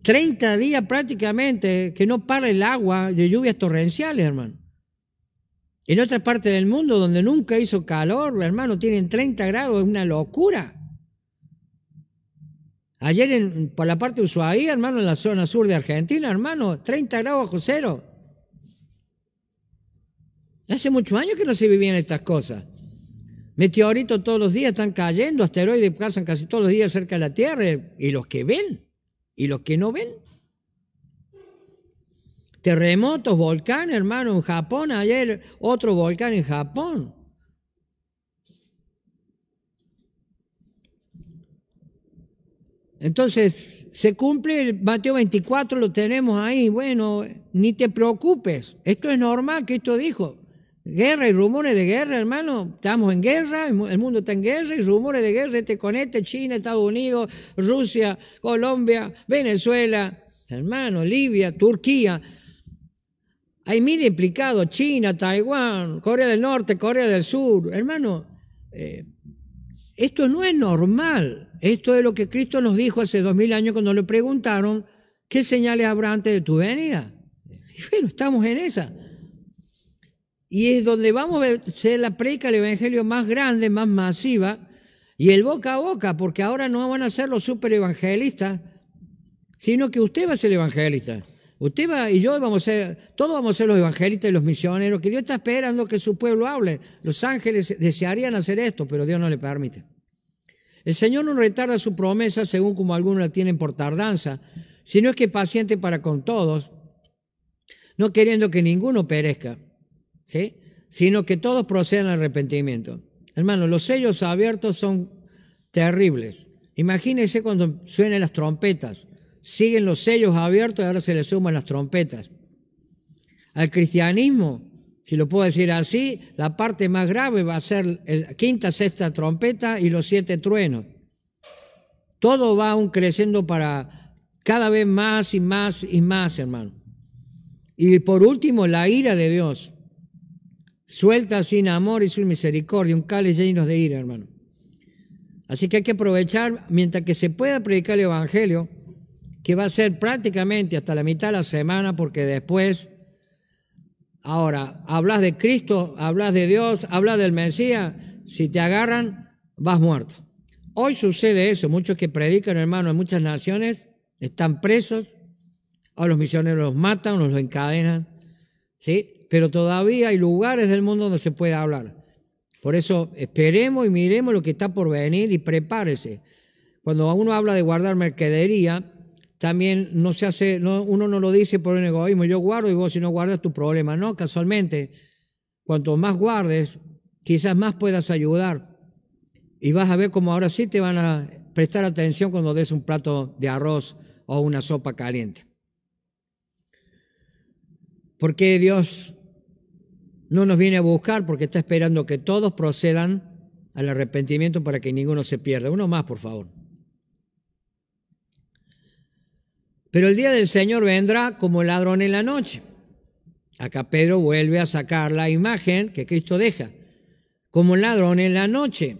30 días prácticamente que no para el agua de lluvias torrenciales, hermano. En otras partes del mundo donde nunca hizo calor, hermano, tienen 30 grados, es una locura. Ayer en, por la parte de Ushuaia, hermano, en la zona sur de Argentina, hermano, 30 grados bajo cero. Hace muchos años que no se vivían estas cosas. Meteoritos todos los días están cayendo, asteroides pasan casi todos los días cerca de la Tierra, y los que ven, y los que no ven. Terremotos, volcanes, hermano, en Japón, ayer otro volcán en Japón. Entonces, se cumple el Mateo 24, lo tenemos ahí. Bueno, ni te preocupes, esto es normal que esto dijo. Guerra y rumores de guerra, hermano. Estamos en guerra, el mundo está en guerra y rumores de guerra, este con este, China, Estados Unidos, Rusia, Colombia, Venezuela, hermano, Libia, Turquía. Hay mil implicados, China, Taiwán, Corea del Norte, Corea del Sur. Hermano, eh, esto no es normal. Esto es lo que Cristo nos dijo hace dos mil años cuando le preguntaron, ¿qué señales habrá antes de tu venida? Y bueno, estamos en esa. Y es donde vamos a ser la predica del Evangelio más grande, más masiva, y el boca a boca, porque ahora no van a ser los super evangelistas, sino que usted va a ser el evangelista. Usted va, y yo vamos a ser, todos vamos a ser los evangelistas y los misioneros, que Dios está esperando que su pueblo hable. Los ángeles desearían hacer esto, pero Dios no le permite. El Señor no retarda su promesa según como algunos la tienen por tardanza, sino es que paciente para con todos, no queriendo que ninguno perezca, ¿sí? sino que todos procedan al arrepentimiento. Hermano, los sellos abiertos son terribles. Imagínese cuando suenen las trompetas siguen los sellos abiertos y ahora se le suman las trompetas. Al cristianismo, si lo puedo decir así, la parte más grave va a ser la quinta, sexta trompeta y los siete truenos. Todo va aún creciendo para cada vez más y más y más, hermano. Y por último, la ira de Dios. Suelta sin amor y sin misericordia, un cales llenos de ira, hermano. Así que hay que aprovechar, mientras que se pueda predicar el Evangelio, que va a ser prácticamente hasta la mitad de la semana, porque después, ahora, hablas de Cristo, hablas de Dios, hablas del Mesías, si te agarran, vas muerto. Hoy sucede eso, muchos que predican, hermano, en muchas naciones están presos, o los misioneros los matan, los encadenan, ¿sí? Pero todavía hay lugares del mundo donde se puede hablar. Por eso esperemos y miremos lo que está por venir y prepárese. Cuando uno habla de guardar mercadería, también no se hace, uno no lo dice por un egoísmo, yo guardo y vos si no guardas tu problema, no, casualmente, cuanto más guardes, quizás más puedas ayudar y vas a ver cómo ahora sí te van a prestar atención cuando des un plato de arroz o una sopa caliente. Porque Dios no nos viene a buscar porque está esperando que todos procedan al arrepentimiento para que ninguno se pierda. Uno más, por favor. Pero el día del Señor vendrá como ladrón en la noche. Acá Pedro vuelve a sacar la imagen que Cristo deja, como ladrón en la noche.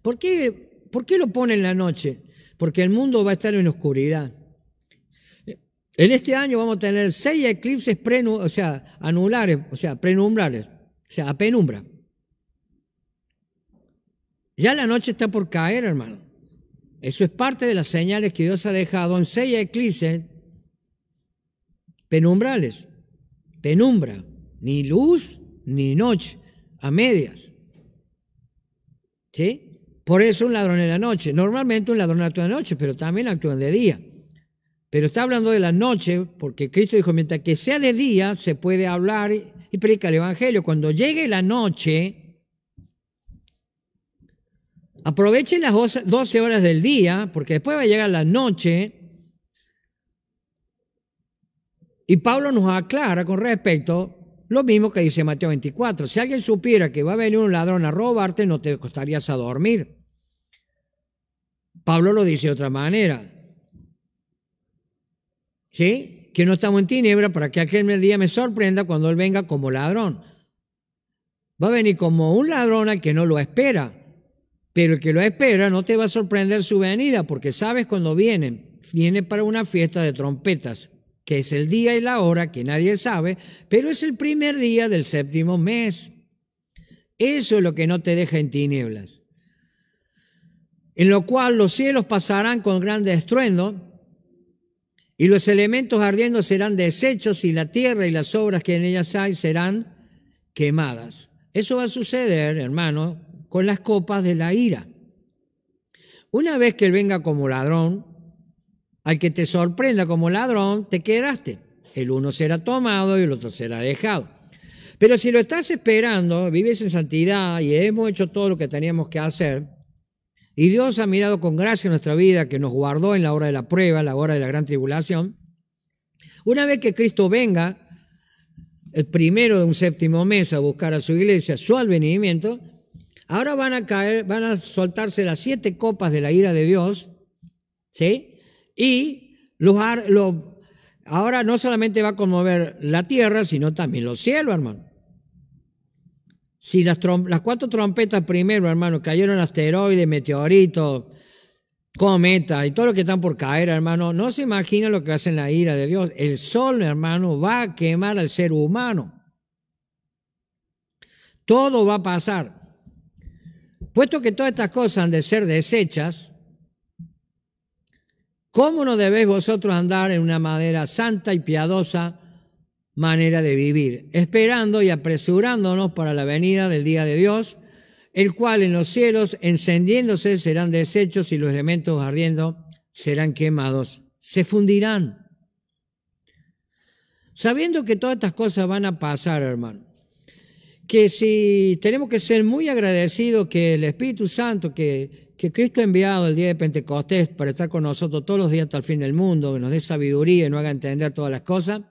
¿Por qué, por qué lo pone en la noche? Porque el mundo va a estar en oscuridad. En este año vamos a tener seis eclipses o sea, anulares, o sea, prenumbrales, o sea, a penumbra. Ya la noche está por caer, hermano. Eso es parte de las señales que Dios ha dejado en seis eclipses penumbrales. Penumbra, ni luz ni noche, a medias. ¿Sí? Por eso un ladrón en la noche. Normalmente un ladrón actúa de noche, pero también actúa de día. Pero está hablando de la noche, porque Cristo dijo, mientras que sea de día, se puede hablar y predicar el Evangelio. Cuando llegue la noche, Aprovechen las 12 horas del día, porque después va a llegar la noche. Y Pablo nos aclara con respecto lo mismo que dice Mateo 24. Si alguien supiera que va a venir un ladrón a robarte, no te costarías a dormir. Pablo lo dice de otra manera. ¿Sí? Que no estamos en tiniebla para que aquel día me sorprenda cuando él venga como ladrón. Va a venir como un ladrón al que no lo espera. Pero el que lo espera no te va a sorprender su venida, porque sabes cuando viene. Viene para una fiesta de trompetas, que es el día y la hora que nadie sabe, pero es el primer día del séptimo mes. Eso es lo que no te deja en tinieblas. En lo cual los cielos pasarán con grande estruendo, y los elementos ardiendo serán deshechos y la tierra y las obras que en ellas hay serán quemadas. Eso va a suceder, hermano, con las copas de la ira. Una vez que él venga como ladrón, al que te sorprenda como ladrón, te quedaste. El uno será tomado y el otro será dejado. Pero si lo estás esperando, vives en santidad y hemos hecho todo lo que teníamos que hacer, y Dios ha mirado con gracia nuestra vida, que nos guardó en la hora de la prueba, la hora de la gran tribulación, una vez que Cristo venga, el primero de un séptimo mes a buscar a su iglesia, su advenimiento, Ahora van a caer, van a soltarse las siete copas de la ira de Dios, ¿sí? Y los, ahora no solamente va a conmover la tierra, sino también los cielos, hermano. Si las, cuatro trompetas primero, hermano, cayeron asteroides, meteoritos, cometas y todo lo que están por caer, hermano, no se imagina lo que hace en la ira de Dios. El sol, hermano, va a quemar al ser humano. Todo va a pasar puesto que todas estas cosas han de ser desechas, ¿cómo no debéis vosotros andar en una manera santa y piadosa manera de vivir, esperando y apresurándonos para la venida del día de Dios, el cual en los cielos encendiéndose serán desechos y los elementos ardiendo serán quemados, se fundirán? Sabiendo que todas estas cosas van a pasar, hermano, que si tenemos que ser muy agradecidos que el Espíritu Santo que, que Cristo ha enviado el día de Pentecostés para estar con nosotros todos los días hasta el fin del mundo, que nos dé sabiduría y nos haga entender todas las cosas,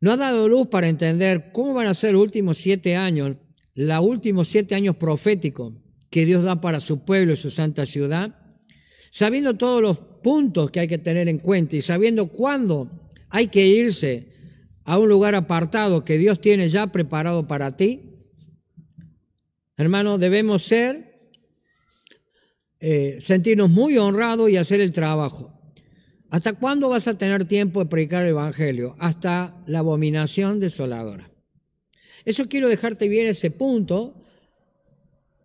nos ha dado luz para entender cómo van a ser los últimos siete años, los últimos siete años proféticos que Dios da para su pueblo y su santa ciudad, sabiendo todos los puntos que hay que tener en cuenta y sabiendo cuándo hay que irse a un lugar apartado que Dios tiene ya preparado para ti, hermano, debemos ser, eh, sentirnos muy honrados y hacer el trabajo. ¿Hasta cuándo vas a tener tiempo de predicar el Evangelio? Hasta la abominación desoladora. Eso quiero dejarte bien ese punto,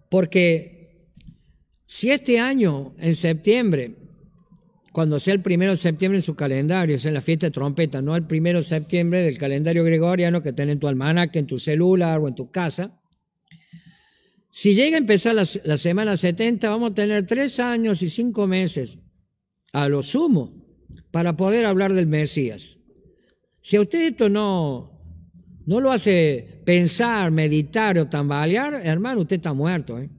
porque si este año, en septiembre, cuando sea el primero de septiembre en su calendario, o en la fiesta de trompeta, no el primero de septiembre del calendario gregoriano que tenés en tu almanaque, en tu celular o en tu casa. Si llega a empezar la, semana 70, vamos a tener tres años y cinco meses, a lo sumo, para poder hablar del Mesías. Si a usted esto no, no lo hace pensar, meditar o tambalear, hermano, usted está muerto. ¿eh?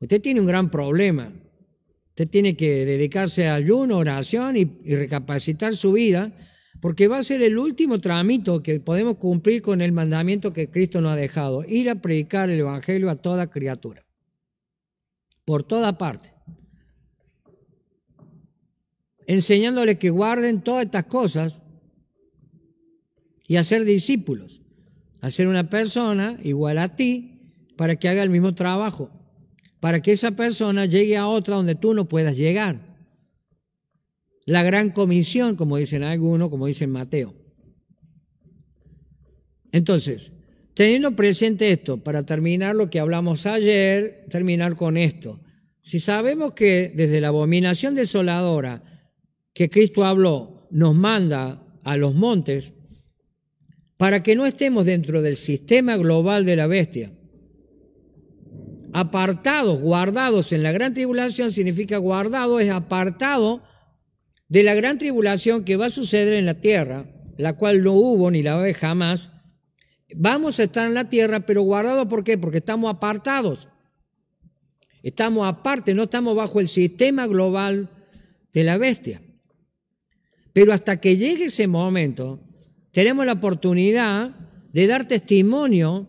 Usted tiene un gran problema tiene que dedicarse a ayuno, oración y, recapacitar su vida, porque va a ser el último trámite que podemos cumplir con el mandamiento que Cristo nos ha dejado, ir a predicar el Evangelio a toda criatura, por toda parte, enseñándole que guarden todas estas cosas y hacer discípulos, hacer una persona igual a ti para que haga el mismo trabajo para que esa persona llegue a otra donde tú no puedas llegar. La gran comisión, como dicen algunos, como dicen Mateo. Entonces, teniendo presente esto, para terminar lo que hablamos ayer, terminar con esto. Si sabemos que desde la abominación desoladora que Cristo habló, nos manda a los montes, para que no estemos dentro del sistema global de la bestia, apartados, guardados en la gran tribulación, significa guardado, es apartado de la gran tribulación que va a suceder en la tierra, la cual no hubo ni la ve jamás. Vamos a estar en la tierra, pero guardados, ¿por qué? Porque estamos apartados. Estamos aparte, no estamos bajo el sistema global de la bestia. Pero hasta que llegue ese momento, tenemos la oportunidad de dar testimonio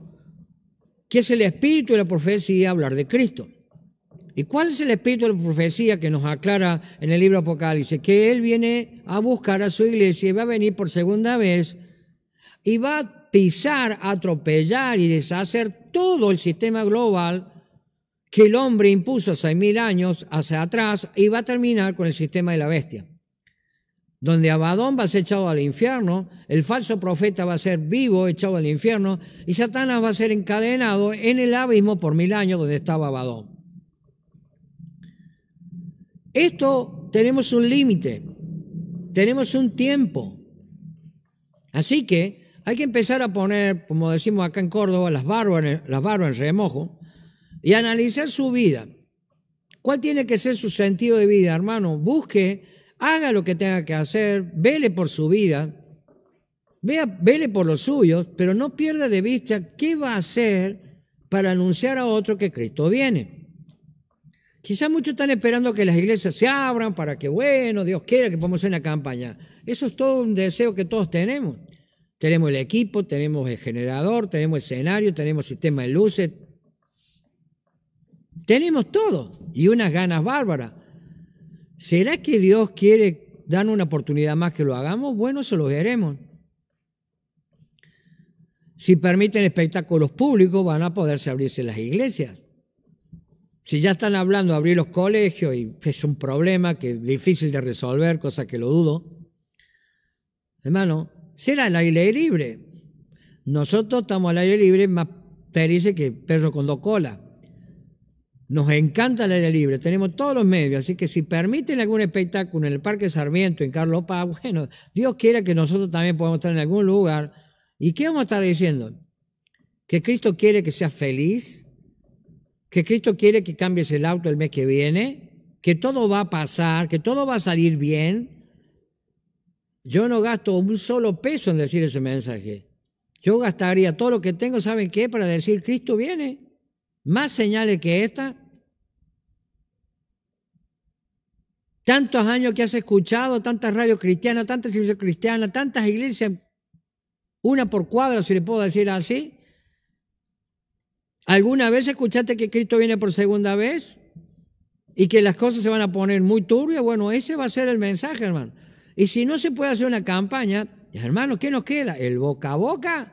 que es el espíritu de la profecía hablar de Cristo. ¿Y cuál es el espíritu de la profecía que nos aclara en el libro Apocalipsis? Que Él viene a buscar a su iglesia y va a venir por segunda vez y va a pisar, atropellar y deshacer todo el sistema global que el hombre impuso hace mil años hacia atrás y va a terminar con el sistema de la bestia donde Abadón va a ser echado al infierno, el falso profeta va a ser vivo, echado al infierno, y Satanás va a ser encadenado en el abismo por mil años donde estaba Abadón. Esto tenemos un límite, tenemos un tiempo. Así que hay que empezar a poner, como decimos acá en Córdoba, las barbas, las en remojo y analizar su vida. ¿Cuál tiene que ser su sentido de vida, hermano? Busque haga lo que tenga que hacer, vele por su vida, vea, vele por los suyos, pero no pierda de vista qué va a hacer para anunciar a otro que Cristo viene. Quizás muchos están esperando que las iglesias se abran para que, bueno, Dios quiera que podamos hacer una campaña. Eso es todo un deseo que todos tenemos. Tenemos el equipo, tenemos el generador, tenemos escenario, tenemos sistema de luces. Tenemos todo y unas ganas bárbaras. ¿Será que Dios quiere darnos una oportunidad más que lo hagamos? Bueno, se lo veremos. Si permiten espectáculos públicos, van a poderse abrirse las iglesias. Si ya están hablando de abrir los colegios y es un problema que es difícil de resolver, cosa que lo dudo, hermano, será el aire libre. Nosotros estamos al aire libre más felices que perro con dos colas. Nos encanta el aire libre, tenemos todos los medios, así que si permiten algún espectáculo en el Parque Sarmiento, en Carlos Paz, bueno, Dios quiera que nosotros también podamos estar en algún lugar. ¿Y qué vamos a estar diciendo? Que Cristo quiere que seas feliz, que Cristo quiere que cambies el auto el mes que viene, que todo va a pasar, que todo va a salir bien. Yo no gasto un solo peso en decir ese mensaje. Yo gastaría todo lo que tengo, ¿saben qué? Para decir, Cristo viene más señales que esta. Tantos años que has escuchado, tantas radios cristianas, tantas iglesias cristianas, tantas iglesias, una por cuadra, si le puedo decir así. ¿Alguna vez escuchaste que Cristo viene por segunda vez? y que las cosas se van a poner muy turbias, bueno, ese va a ser el mensaje, hermano. Y si no se puede hacer una campaña, hermano, ¿qué nos queda? El boca a boca.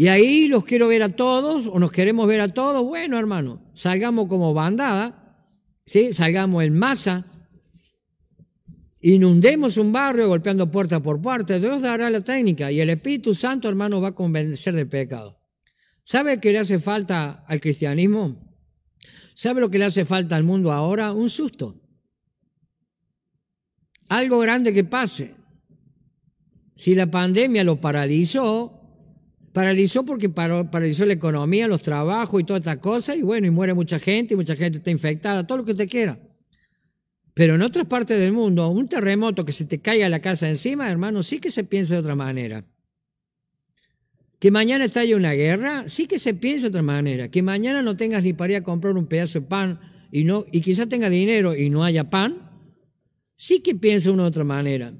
Y ahí los quiero ver a todos o nos queremos ver a todos. Bueno, hermano, salgamos como bandada, ¿sí? salgamos en masa, inundemos un barrio golpeando puerta por puerta. Dios dará la técnica y el Espíritu Santo, hermano, va a convencer de pecado. ¿Sabe qué le hace falta al cristianismo? ¿Sabe lo que le hace falta al mundo ahora? Un susto. Algo grande que pase. Si la pandemia lo paralizó, Paralizó porque paralizó la economía, los trabajos y todas estas cosas y bueno, y muere mucha gente, y mucha gente está infectada, todo lo que usted quiera. Pero en otras partes del mundo, un terremoto que se te caiga la casa encima, hermano, sí que se piensa de otra manera. Que mañana estalle una guerra, sí que se piensa de otra manera. Que mañana no tengas ni para a comprar un pedazo de pan y, no, y quizás tenga dinero y no haya pan, sí que piensa uno de otra manera.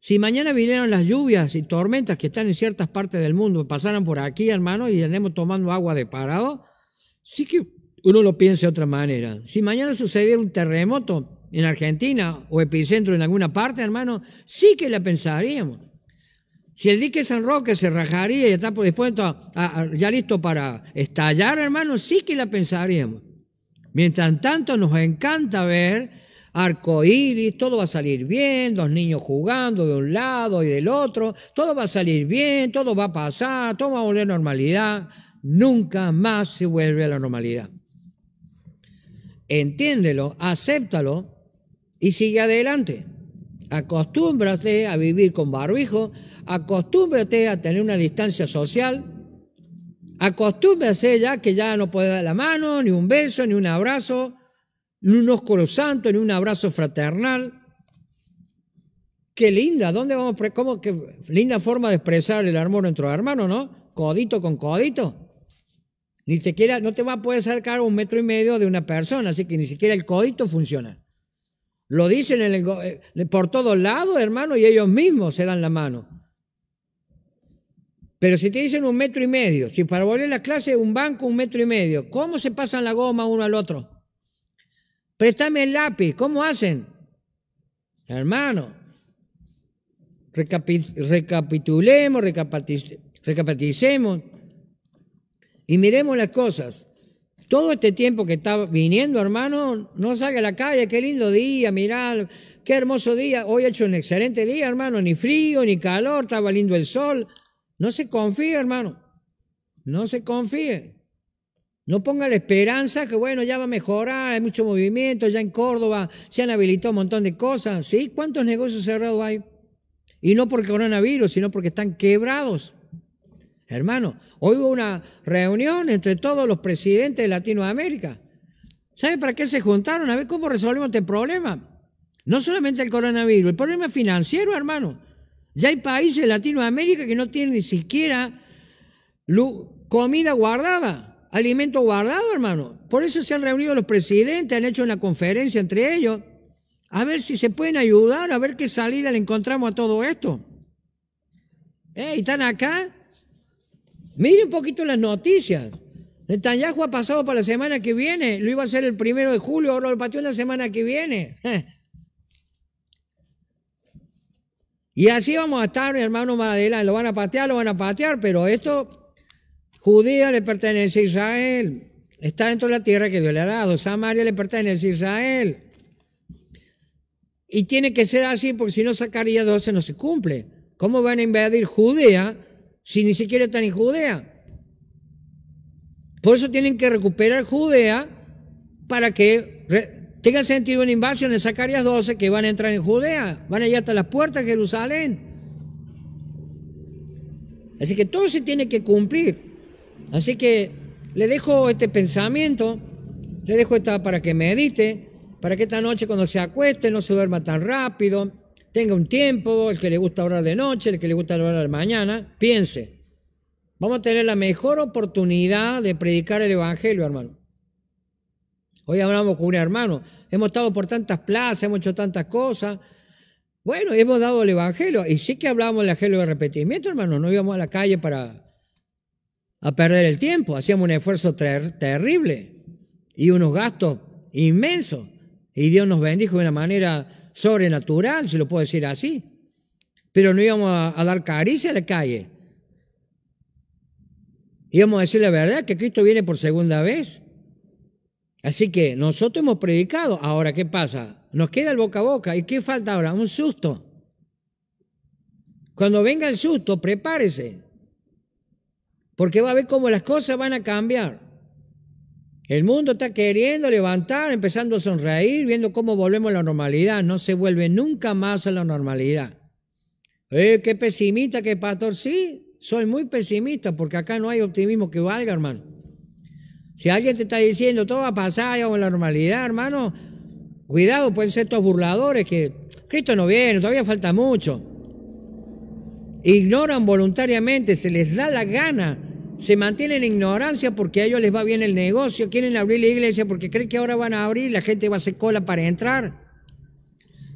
Si mañana vinieran las lluvias y tormentas que están en ciertas partes del mundo, pasaran por aquí, hermano, y andemos tomando agua de parado, sí que uno lo piense de otra manera. Si mañana sucediera un terremoto en Argentina o epicentro en alguna parte, hermano, sí que la pensaríamos. Si el dique San Roque se rajaría y está dispuesto ya listo para estallar, hermano, sí que la pensaríamos. Mientras tanto, nos encanta ver iris, todo va a salir bien, dos niños jugando de un lado y del otro, todo va a salir bien, todo va a pasar, todo va a volver a normalidad, nunca más se vuelve a la normalidad. Entiéndelo, acéptalo y sigue adelante. Acostúmbrate a vivir con barbijo, acostúmbrate a tener una distancia social, acostúmbrate ya que ya no puede dar la mano, ni un beso, ni un abrazo, en un oscuro santo, en un abrazo fraternal. Qué linda, ¿dónde vamos? ¿Cómo que linda forma de expresar el amor entre hermanos, no? Codito con codito. Ni te quiera, no te va a poder acercar un metro y medio de una persona, así que ni siquiera el codito funciona. Lo dicen eh, por todos lados, hermano, y ellos mismos se dan la mano. Pero si te dicen un metro y medio, si para volver a la clase un banco un metro y medio, ¿cómo se pasan la goma uno al otro? préstame el lápiz, ¿cómo hacen? Hermano, recapitulemos, recapiticemos. y miremos las cosas. Todo este tiempo que está viniendo, hermano, no salga a la calle, qué lindo día, Mirad, qué hermoso día. Hoy ha hecho un excelente día, hermano, ni frío, ni calor, estaba lindo el sol. No se confíe, hermano, no se confíe. No ponga la esperanza que, bueno, ya va a mejorar, hay mucho movimiento, ya en Córdoba se han habilitado un montón de cosas, ¿sí? ¿Cuántos negocios cerrados hay? Y no por coronavirus, sino porque están quebrados. Hermano, hoy hubo una reunión entre todos los presidentes de Latinoamérica. ¿Sabe para qué se juntaron? A ver cómo resolvemos este problema. No solamente el coronavirus, el problema financiero, hermano. Ya hay países de Latinoamérica que no tienen ni siquiera comida guardada alimento guardado, hermano. Por eso se han reunido los presidentes, han hecho una conferencia entre ellos, a ver si se pueden ayudar, a ver qué salida le encontramos a todo esto. ¿Eh? ¿Están acá? Mire un poquito las noticias. Netanyahu ha pasado para la semana que viene, lo iba a hacer el primero de julio, ahora lo pateó la semana que viene. y así vamos a estar, hermano Madela, lo van a patear, lo van a patear, pero esto Judía le pertenece a Israel. Está dentro de la tierra que Dios le ha dado. Samaria le pertenece a Israel. Y tiene que ser así porque si no Zacarías 12 no se cumple. ¿Cómo van a invadir Judea si ni siquiera están en Judea? Por eso tienen que recuperar Judea para que tenga sentido una invasión de Zacarías 12 que van a entrar en Judea. Van allá hasta las puertas de Jerusalén. Así que todo se tiene que cumplir. Así que le dejo este pensamiento, le dejo esta para que medite, para que esta noche cuando se acueste no se duerma tan rápido, tenga un tiempo, el que le gusta orar de noche, el que le gusta orar de mañana, piense. Vamos a tener la mejor oportunidad de predicar el Evangelio, hermano. Hoy hablamos con un hermano, hemos estado por tantas plazas, hemos hecho tantas cosas. Bueno, hemos dado el Evangelio y sí que hablamos el Evangelio de repetimiento, hermano. No íbamos a la calle para a perder el tiempo. Hacíamos un esfuerzo terrible y unos gastos inmensos. Y Dios nos bendijo de una manera sobrenatural, si lo puedo decir así. Pero no íbamos a, a dar caricia a la calle. Íbamos a decir la verdad, que Cristo viene por segunda vez. Así que nosotros hemos predicado. Ahora, ¿qué pasa? Nos queda el boca a boca. ¿Y qué falta ahora? Un susto. Cuando venga el susto, prepárese. Porque va a ver cómo las cosas van a cambiar. El mundo está queriendo levantar, empezando a sonreír, viendo cómo volvemos a la normalidad. No se vuelve nunca más a la normalidad. Eh, qué pesimista, qué pastor. Sí, soy muy pesimista porque acá no hay optimismo que valga, hermano. Si alguien te está diciendo todo va a pasar, a la normalidad, hermano, cuidado, pueden ser estos burladores que Cristo no viene, todavía falta mucho. Ignoran voluntariamente, se les da la gana se mantienen en ignorancia porque a ellos les va bien el negocio, quieren abrir la iglesia porque creen que ahora van a abrir y la gente va a hacer cola para entrar.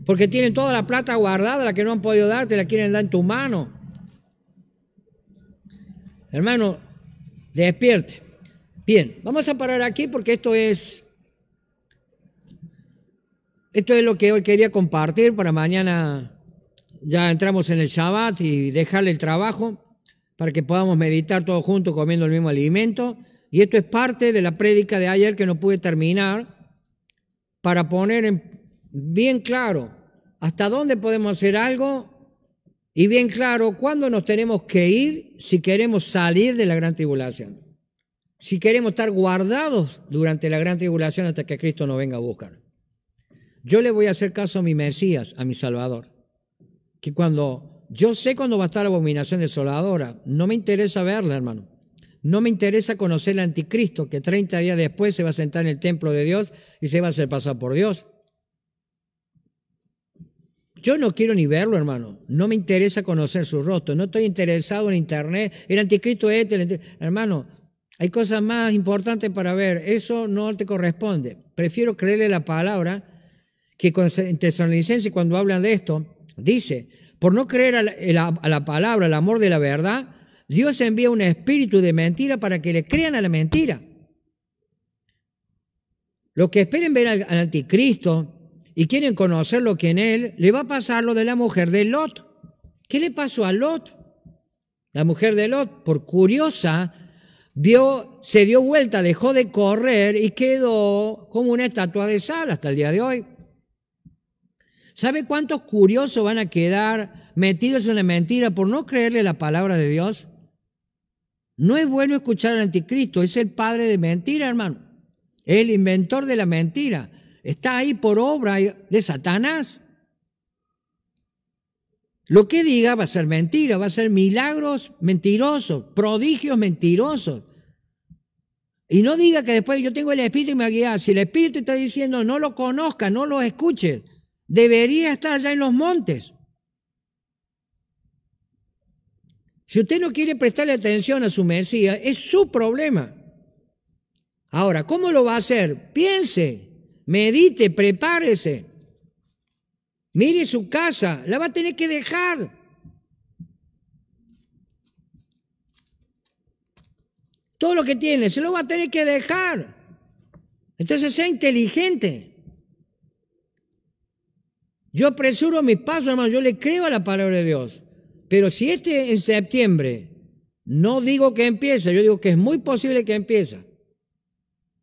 Porque tienen toda la plata guardada, la que no han podido darte, la quieren dar en tu mano. Hermano, despierte. Bien, vamos a parar aquí porque esto es esto es lo que hoy quería compartir para mañana ya entramos en el Shabbat y dejarle el trabajo para que podamos meditar todos juntos comiendo el mismo alimento. Y esto es parte de la prédica de ayer que no pude terminar, para poner bien claro hasta dónde podemos hacer algo y bien claro cuándo nos tenemos que ir si queremos salir de la gran tribulación, si queremos estar guardados durante la gran tribulación hasta que Cristo nos venga a buscar. Yo le voy a hacer caso a mi Mesías, a mi Salvador, que cuando yo sé cuándo va a estar la abominación desoladora. No me interesa verla, hermano. No me interesa conocer el anticristo que 30 días después se va a sentar en el templo de Dios y se va a hacer pasar por Dios. Yo no quiero ni verlo, hermano. No me interesa conocer su rostro. No estoy interesado en internet. El anticristo es este, Hermano, hay cosas más importantes para ver. Eso no te corresponde. Prefiero creerle la palabra que en Tesalonicenses cuando hablan de esto, Dice, por no creer a la, palabra, al amor de la verdad, Dios envía un espíritu de mentira para que le crean a la mentira. Los que esperen ver al, anticristo y quieren conocer lo que en él, le va a pasar lo de la mujer de Lot. ¿Qué le pasó a Lot? La mujer de Lot, por curiosa, vio, se dio vuelta, dejó de correr y quedó como una estatua de sal hasta el día de hoy. ¿Sabe cuántos curiosos van a quedar metidos en la mentira por no creerle la palabra de Dios? No es bueno escuchar al anticristo, es el padre de mentira, hermano. El inventor de la mentira. Está ahí por obra de Satanás. Lo que diga va a ser mentira, va a ser milagros mentirosos, prodigios mentirosos. Y no diga que después yo tengo el Espíritu y me guiar. Si el Espíritu está diciendo no lo conozca, no lo escuche debería estar allá en los montes. Si usted no quiere prestarle atención a su Mesías, es su problema. Ahora, ¿cómo lo va a hacer? Piense, medite, prepárese. Mire su casa, la va a tener que dejar. Todo lo que tiene, se lo va a tener que dejar. Entonces sea inteligente. Yo apresuro mis paso, hermano, yo le creo a la palabra de Dios. Pero si este en septiembre, no digo que empiece... yo digo que es muy posible que empiece...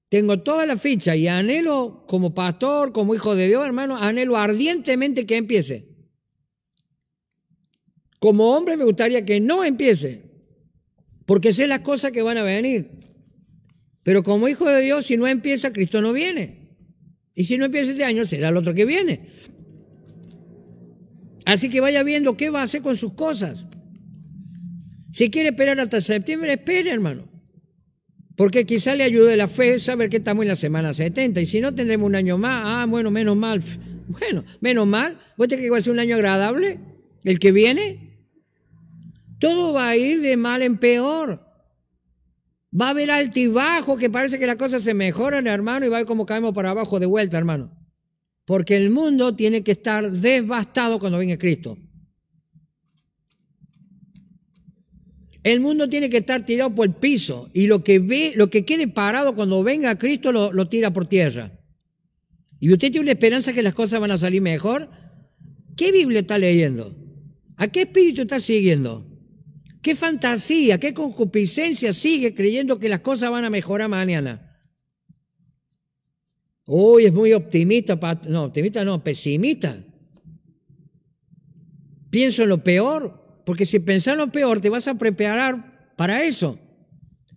Tengo toda la ficha y anhelo como pastor, como hijo de Dios, hermano, anhelo ardientemente que empiece. Como hombre me gustaría que no empiece, porque sé las cosas que van a venir. Pero como hijo de Dios, si no empieza, Cristo no viene. Y si no empieza este año, será el otro que viene. Así que vaya viendo qué va a hacer con sus cosas. Si quiere esperar hasta septiembre, espere, hermano. Porque quizá le ayude la fe saber que estamos en la semana 70. Y si no, tendremos un año más. Ah, bueno, menos mal. Bueno, menos mal. ¿Vos que va a ser un año agradable? ¿El que viene? Todo va a ir de mal en peor. Va a haber altibajo que parece que las cosas se mejoran, hermano, y va a ver como caemos para abajo de vuelta, hermano. Porque el mundo tiene que estar devastado cuando venga Cristo. El mundo tiene que estar tirado por el piso y lo que ve, lo que quede parado cuando venga Cristo lo, lo tira por tierra. Y usted tiene una esperanza que las cosas van a salir mejor. ¿Qué Biblia está leyendo? ¿A qué espíritu está siguiendo? ¿Qué fantasía, qué concupiscencia sigue creyendo que las cosas van a mejorar mañana? Uy, es muy optimista, no, optimista no, pesimista. Pienso en lo peor, porque si pensás en lo peor te vas a preparar para eso.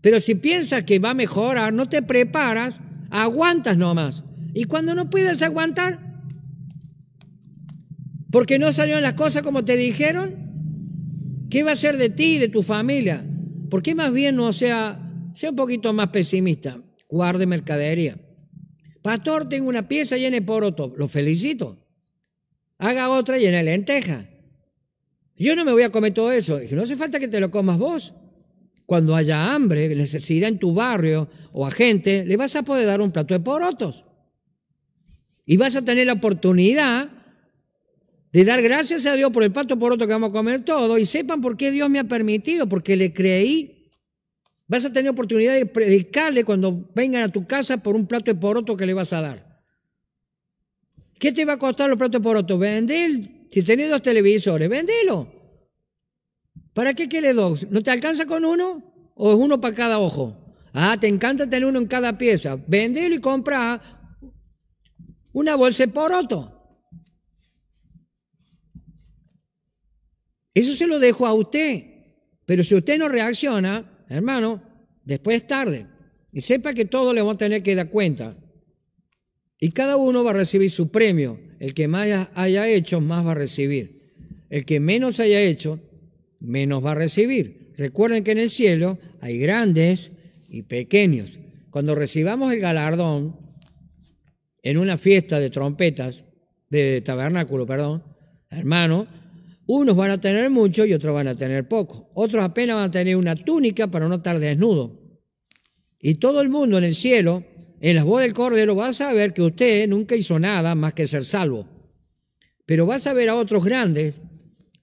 Pero si piensas que va a mejorar, no te preparas, aguantas nomás. Y cuando no puedes aguantar, porque no salieron las cosas como te dijeron, ¿qué va a ser de ti y de tu familia? ¿Por qué más bien no sea, sea un poquito más pesimista? Guarde mercadería. Pastor, tengo una pieza llena de porotos, Lo felicito. Haga otra llena de lenteja. Yo no me voy a comer todo eso. No hace falta que te lo comas vos. Cuando haya hambre, necesidad en tu barrio o a gente, le vas a poder dar un plato de porotos. Y vas a tener la oportunidad de dar gracias a Dios por el plato de poroto que vamos a comer todo. Y sepan por qué Dios me ha permitido, porque le creí Vas a tener oportunidad de predicarle cuando vengan a tu casa por un plato de poroto que le vas a dar. ¿Qué te va a costar los platos de poroto? Vendelo. Si tenés dos televisores, vendelo. ¿Para qué quieres dos? ¿No te alcanza con uno? ¿O es uno para cada ojo? Ah, te encanta tener uno en cada pieza. Vendelo y compra una bolsa de poroto. Eso se lo dejo a usted. Pero si usted no reacciona, hermano, después es tarde. Y sepa que todos le van a tener que dar cuenta. Y cada uno va a recibir su premio. El que más haya hecho, más va a recibir. El que menos haya hecho, menos va a recibir. Recuerden que en el cielo hay grandes y pequeños. Cuando recibamos el galardón en una fiesta de trompetas, de tabernáculo, perdón, hermano, unos van a tener mucho y otros van a tener poco. Otros apenas van a tener una túnica para no estar desnudo. Y todo el mundo en el cielo, en las voz del Cordero, va a saber que usted nunca hizo nada más que ser salvo. Pero va a ver a otros grandes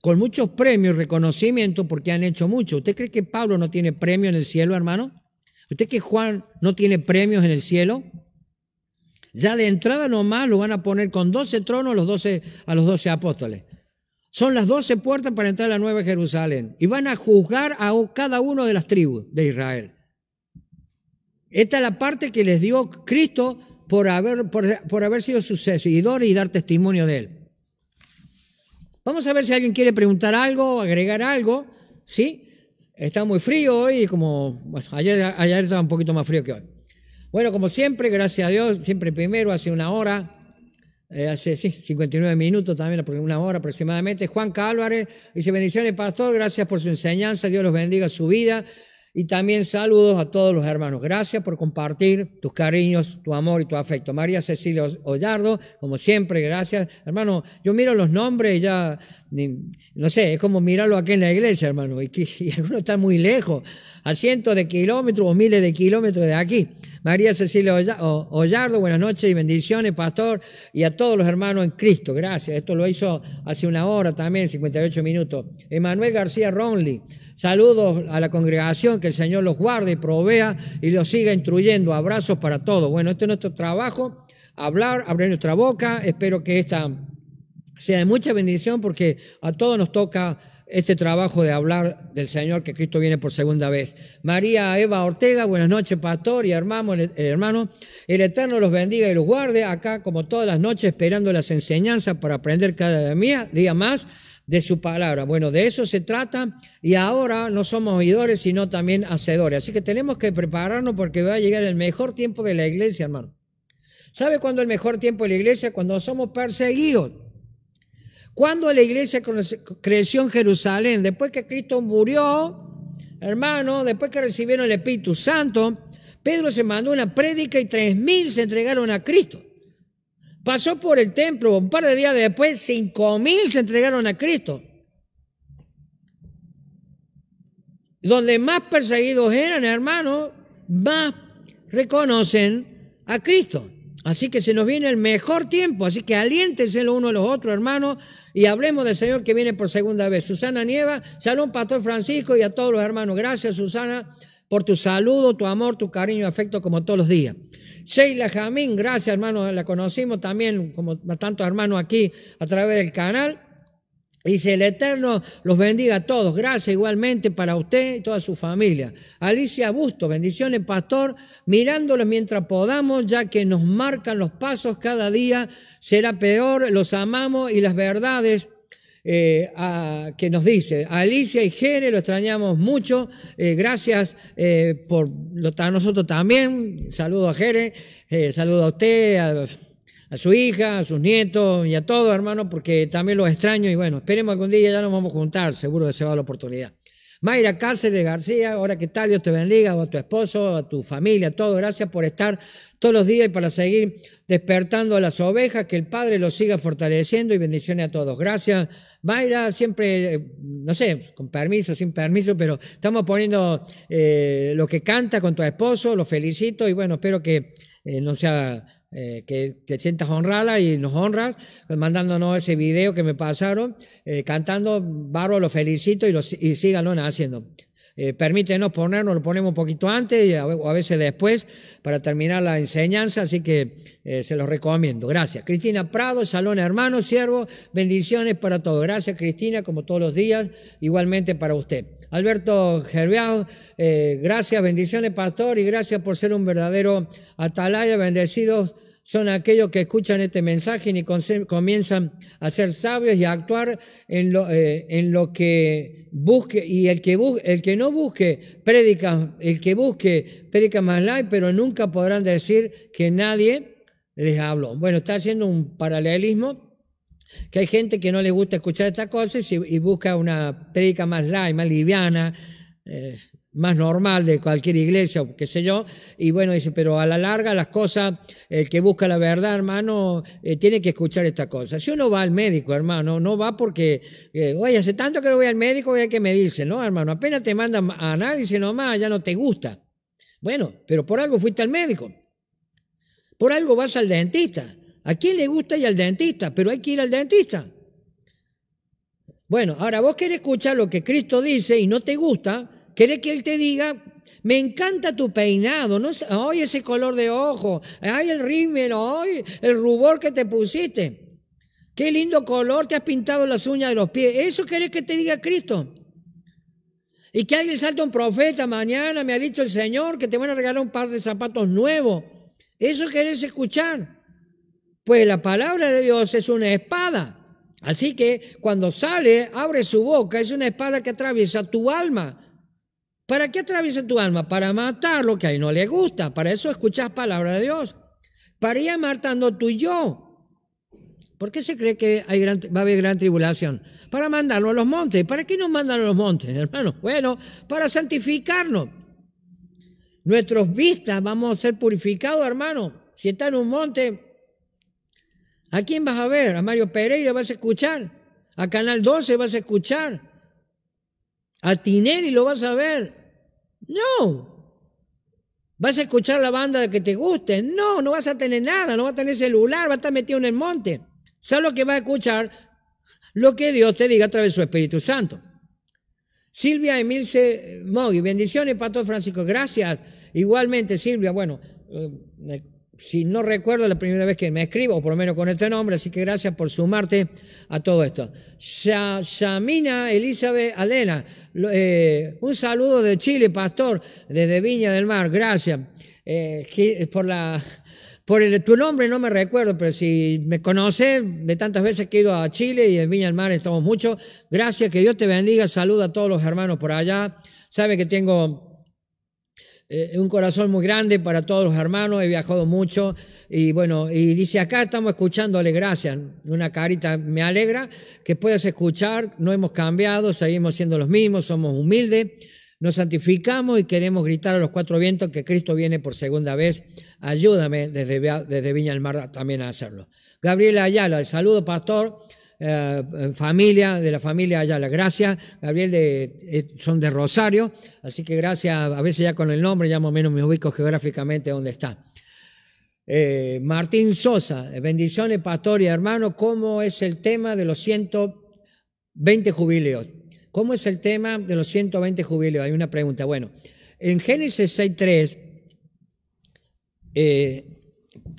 con muchos premios y reconocimientos porque han hecho mucho. ¿Usted cree que Pablo no tiene premios en el cielo, hermano? ¿Usted cree que Juan no tiene premios en el cielo? Ya de entrada nomás lo van a poner con doce tronos los a los doce apóstoles. Son las doce puertas para entrar a la Nueva Jerusalén. Y van a juzgar a cada una de las tribus de Israel. Esta es la parte que les dio Cristo por haber, por, haber sido su seguidor y dar testimonio de él. Vamos a ver si alguien quiere preguntar algo, agregar algo, ¿sí? Está muy frío hoy, como ayer, ayer estaba un poquito más frío que hoy. Bueno, como siempre, gracias a Dios, siempre primero, hace una hora, eh, hace sí, 59 minutos también, una hora aproximadamente. Juan Cálvarez, dice, bendiciones, pastor, gracias por su enseñanza, Dios los bendiga su vida. Y también saludos a todos los hermanos. Gracias por compartir tus cariños, tu amor y tu afecto. María Cecilia Ollardo, como siempre, gracias. Hermano, yo miro los nombres y ya, no sé, es como mirarlo aquí en la iglesia, hermano, y, y algunos están muy lejos a cientos de kilómetros o miles de kilómetros de aquí. María Cecilia Ollardo, buenas noches y bendiciones, pastor, y a todos los hermanos en Cristo. Gracias. Esto lo hizo hace una hora también, 58 minutos. Emanuel García Ronly, saludos a la congregación, que el Señor los guarde y provea y los siga instruyendo. Abrazos para todos. Bueno, este es nuestro trabajo, hablar, abrir nuestra boca. Espero que esta sea de mucha bendición porque a todos nos toca este trabajo de hablar del Señor que Cristo viene por segunda vez. María Eva Ortega, buenas noches, pastor y hermano, El Eterno los bendiga y los guarde acá como todas las noches esperando las enseñanzas para aprender cada día, día más de su palabra. Bueno, de eso se trata y ahora no somos oidores, sino también hacedores. Así que tenemos que prepararnos porque va a llegar el mejor tiempo de la iglesia, hermano. ¿Sabe cuándo el mejor tiempo de la iglesia? Cuando somos perseguidos. Cuando la iglesia creció en Jerusalén, después que Cristo murió, hermano, después que recibieron el Espíritu Santo, Pedro se mandó una prédica y tres mil se entregaron a Cristo. Pasó por el templo, un par de días después, cinco mil se entregaron a Cristo. Donde más perseguidos eran, hermano, más reconocen a Cristo. Así que se nos viene el mejor tiempo, así que aliéntense los uno a los otros, hermanos, y hablemos del Señor que viene por segunda vez. Susana Nieva, Salud Pastor Francisco y a todos los hermanos. Gracias, Susana, por tu saludo, tu amor, tu cariño y afecto como todos los días. Sheila Jamín, gracias, hermano, la conocimos también como tantos hermanos aquí a través del canal. Dice, el Eterno los bendiga a todos. Gracias igualmente para usted y toda su familia. Alicia Busto, bendiciones, pastor. Mirándolos mientras podamos, ya que nos marcan los pasos cada día, será peor. Los amamos y las verdades eh, que nos dice. Alicia y Jere lo extrañamos mucho. Eh, gracias eh, por lo, a nosotros también. Saludo a Jere, saludo a usted, a a su hija, a sus nietos y a todos, hermano, porque también los extraño y bueno, esperemos algún día ya nos vamos a juntar, seguro que se va la oportunidad. Mayra de García, ahora que tal, Dios te bendiga, a tu esposo, a tu familia, a todos. Gracias por estar todos los días y para seguir despertando a las ovejas, que el Padre los siga fortaleciendo y bendiciones a todos. Gracias, Mayra, siempre, eh, no sé, con permiso, sin permiso, pero estamos poniendo eh, lo que canta con tu esposo, lo felicito y bueno, espero que eh, no sea eh, que te sientas honrada y nos honras pues, mandándonos ese video que me pasaron, eh, cantando, Bárbaro lo felicito y, los, y haciendo. Eh, permítenos ponernos, lo ponemos un poquito antes o a, veces después para terminar la enseñanza, así que se los recomiendo. Gracias. Cristina Prado, Salón Hermanos Siervo, bendiciones para todos. Gracias Cristina, como todos los días, igualmente para usted. Alberto Gerviao, eh, gracias, bendiciones, pastor, y gracias por ser un verdadero atalaya. Bendecidos son aquellos que escuchan este mensaje y comienzan a ser sabios y a actuar en lo, eh, en lo que busque. Y el que, busque, el que no busque, predica, el que busque, predica más live, pero nunca podrán decir que nadie les habló. Bueno, está haciendo un paralelismo que hay gente que no le gusta escuchar estas cosas y, busca una predica más light, más liviana, eh, más normal de cualquier iglesia o qué sé yo. Y bueno, dice, pero a la larga las cosas, el que busca la verdad, hermano, eh, tiene que escuchar estas cosas. Si uno va al médico, hermano, no va porque, eh, oye, hace tanto que no voy al médico, voy a que me dice, no, hermano, apenas te mandan a análisis nomás, ya no te gusta. Bueno, pero por algo fuiste al médico. Por algo vas al dentista. ¿A quién le gusta ir al dentista? Pero hay que ir al dentista. Bueno, ahora vos querés escuchar lo que Cristo dice y no te gusta, querés que Él te diga, me encanta tu peinado, no ese color de ojo, ay el rímel, hoy el rubor que te pusiste. Qué lindo color te has pintado las uñas de los pies. Eso querés que te diga Cristo. Y que alguien salte un profeta mañana, me ha dicho el Señor que te van a regalar un par de zapatos nuevos. Eso querés escuchar. Pues la palabra de Dios es una espada. Así que cuando sale, abre su boca, es una espada que atraviesa tu alma. ¿Para qué atraviesa tu alma? Para matar lo que a él no le gusta. Para eso escuchas palabra de Dios. Para ir matando y yo. ¿Por qué se cree que hay gran, va a haber gran tribulación? Para mandarlo a los montes. ¿Para qué nos mandan a los montes, hermano? Bueno, para santificarnos. Nuestros vistas vamos a ser purificados, hermano. Si está en un monte, ¿A quién vas a ver? A Mario Pereira vas a escuchar. A Canal 12 vas a escuchar. A Tinelli lo vas a ver. No. ¿Vas a escuchar la banda que te guste? No, no vas a tener nada, no vas a tener celular, vas a estar metido en el monte. Solo que vas a escuchar? Lo que Dios te diga a través de su Espíritu Santo. Silvia Emilce Mogui, bendiciones, Pastor Francisco, gracias. Igualmente, Silvia, bueno, eh, si no recuerdo, la primera vez que me escribo, o por lo menos con este nombre, así que gracias por sumarte a todo esto. Shamina Elizabeth Alena, eh, un saludo de Chile, pastor, desde Viña del Mar, gracias eh, eh, por Por tu nombre no me recuerdo, pero si me conoces de tantas veces que he ido a Chile y en Viña del Mar estamos mucho, gracias, que Dios te bendiga, saluda a todos los hermanos por allá, sabe que tengo eh, un corazón muy grande para todos los hermanos, he viajado mucho y bueno, y dice, acá estamos escuchándole, gracias, una carita, me alegra que puedas escuchar, no hemos cambiado, seguimos siendo los mismos, somos humildes, nos santificamos y queremos gritar a los cuatro vientos que Cristo viene por segunda vez, ayúdame desde, desde Viña del Mar también a hacerlo. Gabriela Ayala, saludo pastor. Eh, familia, de la familia Ayala. Gracias, Gabriel, de, eh, son de Rosario, así que gracias, a veces ya con el nombre, ya más o menos me ubico geográficamente donde está. Eh, Martín Sosa, bendiciones, pastor y hermano, ¿cómo es el tema de los 120 jubileos? ¿Cómo es el tema de los 120 jubileos? Hay una pregunta. Bueno, en Génesis 6.3,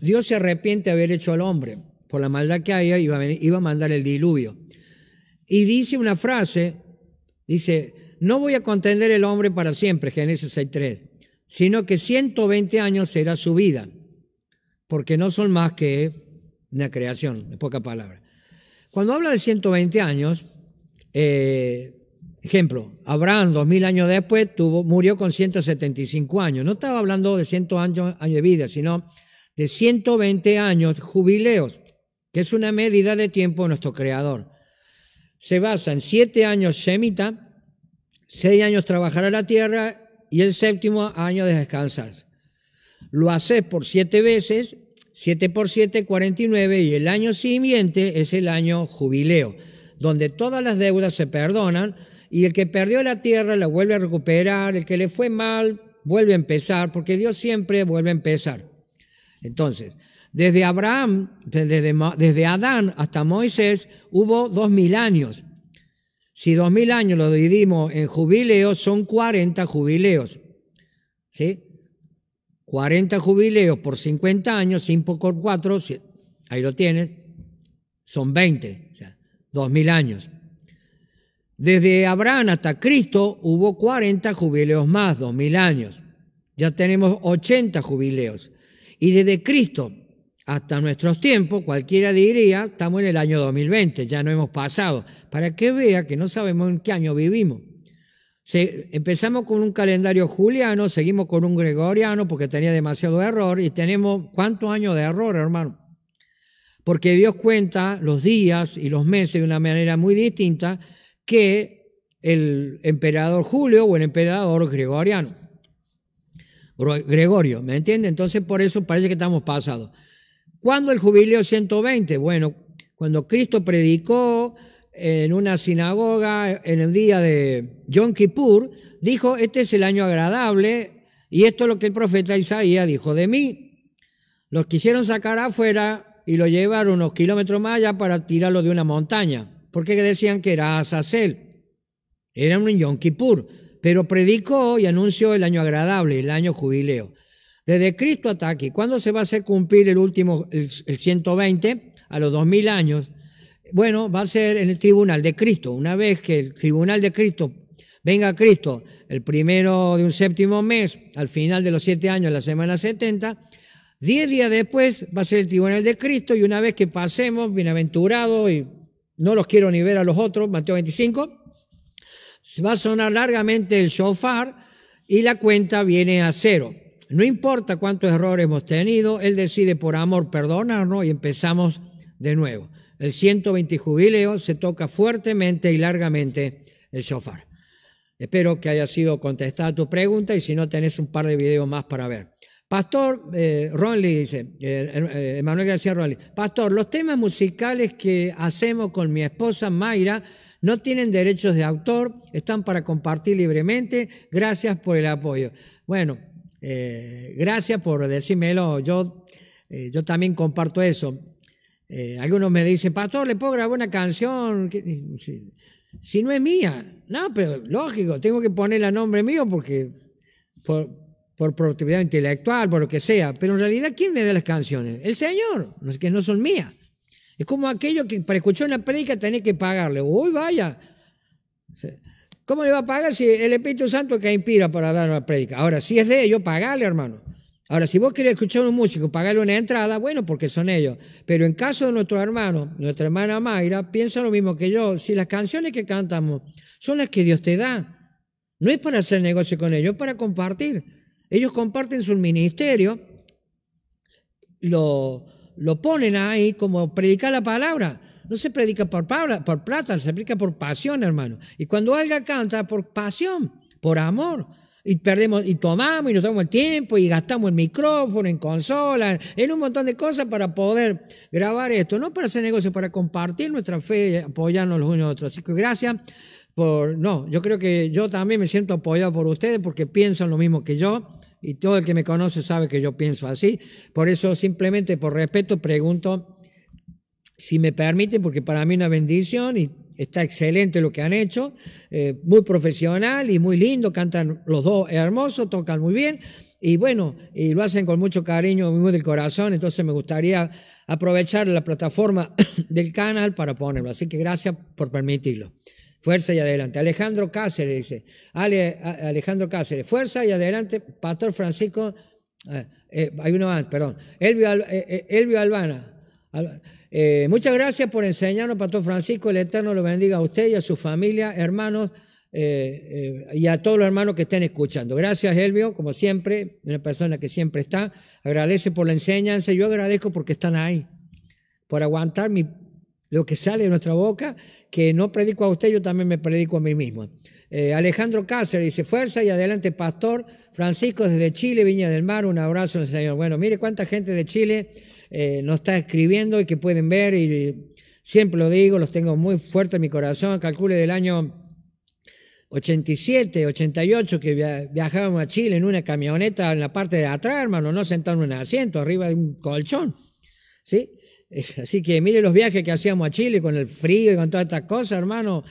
Dios se arrepiente de haber hecho al hombre por la maldad que haya, iba a, mandar el diluvio. Y dice una frase, dice, no voy a contender el hombre para siempre, Génesis 6.3, sino que 120 años será su vida, porque no son más que una creación, en poca palabra. Cuando habla de 120 años, eh, ejemplo, Abraham, 2000 años después, tuvo, murió con 175 años. No estaba hablando de 100 años, años de vida, sino de 120 años jubileos que es una medida de tiempo de nuestro Creador. Se basa en siete años semita, seis años trabajar a la tierra y el séptimo año de descansar. Lo haces por siete veces, siete por siete, cuarenta y nueve, y el año siguiente es el año jubileo, donde todas las deudas se perdonan y el que perdió la tierra la vuelve a recuperar, el que le fue mal vuelve a empezar, porque Dios siempre vuelve a empezar. Entonces, desde Abraham, desde, Adán hasta Moisés hubo 2.000 años. Si 2.000 años lo dividimos en jubileos, son 40 jubileos. ¿Sí? 40 jubileos por 50 años, 5 por 4, ahí lo tienes, son 20, o sea, 2000 años. Desde Abraham hasta Cristo hubo 40 jubileos más, 2000 años. Ya tenemos 80 jubileos. Y desde Cristo hasta nuestros tiempos, cualquiera diría, estamos en el año 2020, ya no hemos pasado, para que vea que no sabemos en qué año vivimos. empezamos con un calendario juliano, seguimos con un gregoriano porque tenía demasiado error y tenemos cuántos años de error, hermano. Porque Dios cuenta los días y los meses de una manera muy distinta que el emperador Julio o el emperador gregoriano. Gregorio, ¿me entiende? Entonces por eso parece que estamos pasados. ¿Cuándo el jubileo 120? Bueno, cuando Cristo predicó en una sinagoga en el día de Yom Kippur, dijo, este es el año agradable y esto es lo que el profeta Isaías dijo de mí. Los quisieron sacar afuera y lo llevaron unos kilómetros más allá para tirarlo de una montaña, porque decían que era Azazel, era un Yom Kippur, pero predicó y anunció el año agradable, el año jubileo. Desde Cristo hasta aquí, ¿cuándo se va a hacer cumplir el último, el, 120, a los 2000 años? Bueno, va a ser en el tribunal de Cristo. Una vez que el tribunal de Cristo venga a Cristo el primero de un séptimo mes, al final de los siete años, la semana 70, diez días después va a ser el tribunal de Cristo y una vez que pasemos, bienaventurado, y no los quiero ni ver a los otros, Mateo 25, va a sonar largamente el shofar y la cuenta viene a cero. No importa cuántos errores hemos tenido, Él decide por amor perdonarnos y empezamos de nuevo. El 120 jubileo se toca fuertemente y largamente el shofar. Espero que haya sido contestada tu pregunta y si no, tenés un par de videos más para ver. Pastor eh, Ronly dice, eh, eh, Manuel García Ronley, Pastor, los temas musicales que hacemos con mi esposa Mayra no tienen derechos de autor, están para compartir libremente. Gracias por el apoyo. Bueno, eh, gracias por decírmelo. Yo, eh, yo también comparto eso. Eh, algunos me dicen, Pastor, ¿le puedo grabar una canción? Si, no es mía. No, pero lógico, tengo que ponerle a nombre mío porque por, por productividad intelectual, por lo que sea. Pero en realidad, ¿quién me da las canciones? El Señor, no es que no son mías. Es como aquello que para escuchar una predica tenés que pagarle. Uy, vaya, ¿Cómo le va a pagar si el Espíritu Santo que inspira para dar la predica? Ahora, si es de ellos, pagale, hermano. Ahora, si vos querés escuchar a un músico, pagarle una entrada, bueno, porque son ellos. Pero en caso de nuestro hermano, nuestra hermana Mayra, piensa lo mismo que yo. Si las canciones que cantamos son las que Dios te da, no es para hacer negocio con ellos, es para compartir. Ellos comparten su ministerio, lo, lo ponen ahí como predicar la palabra. No se predica por, palabra, por plata, se predica por pasión, hermano. Y cuando alguien canta por pasión, por amor, y perdemos, y tomamos, y nos tomamos el tiempo, y gastamos el micrófono, en consolas, en un montón de cosas para poder grabar esto. No para hacer negocio, para compartir nuestra fe, apoyarnos los unos a los otros. Así que gracias por. No, yo creo que yo también me siento apoyado por ustedes porque piensan lo mismo que yo y todo el que me conoce sabe que yo pienso así. Por eso, simplemente por respeto, pregunto si me permiten, porque para mí es una bendición y está excelente lo que han hecho, eh, muy profesional y muy lindo, cantan los dos hermosos, tocan muy bien y bueno, y lo hacen con mucho cariño muy del corazón, entonces me gustaría aprovechar la plataforma del canal para ponerlo, así que gracias por permitirlo. Fuerza y adelante. Alejandro Cáceres dice, Alejandro Cáceres, fuerza y adelante, Pastor Francisco, ah, eh, hay uno más, perdón, Elvio eh, Albana, eh, muchas gracias por enseñarnos, Pastor Francisco. El Eterno lo bendiga a usted y a su familia, hermanos, eh, eh, y a todos los hermanos que estén escuchando. Gracias, Elvio, como siempre, una persona que siempre está. Agradece por la enseñanza. Yo agradezco porque están ahí, por aguantar lo que sale de nuestra boca, que no predico a usted, yo también me predico a mí mismo. Alejandro Cáceres dice, fuerza y adelante, pastor. Francisco desde Chile, Viña del Mar, un abrazo al Señor. Bueno, mire cuánta gente de Chile eh, no está escribiendo y que pueden ver, y siempre lo digo, los tengo muy fuerte en mi corazón, calcule del año 87, 88, que viajábamos a Chile en una camioneta en la parte de atrás, hermano, no sentado en un asiento, arriba de un colchón, ¿sí? Así que mire los viajes que hacíamos a Chile con el frío y con todas estas cosas, hermano.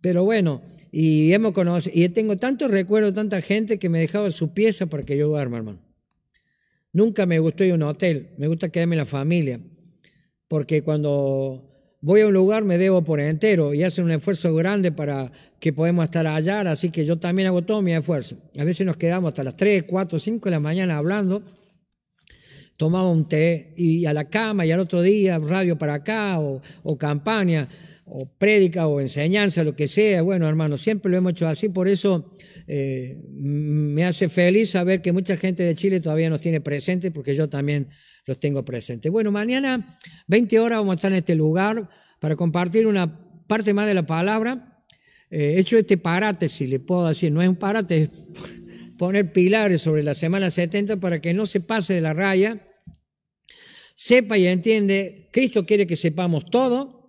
Pero bueno, y hemos conocido, y tengo tantos recuerdos, tanta gente que me dejaba su pieza para que yo duerma, hermano. Nunca me gustó ir a un hotel, me gusta quedarme en la familia, porque cuando voy a un lugar me debo por entero y hacen un esfuerzo grande para que podamos estar allá, así que yo también hago todo mi esfuerzo. A veces nos quedamos hasta las 3, 4, 5 de la mañana hablando, tomamos un té y a la cama y al otro día radio para acá o, o campaña o prédica o enseñanza, lo que sea. Bueno, hermano, siempre lo hemos hecho así, por eso eh, me hace feliz saber que mucha gente de Chile todavía nos tiene presente, porque yo también los tengo presentes. Bueno, mañana 20 horas vamos a estar en este lugar para compartir una parte más de la palabra. Eh, he hecho este parate, si le puedo decir, no es un parate, es poner pilares sobre la semana 70 para que no se pase de la raya. Sepa y entiende, Cristo quiere que sepamos todo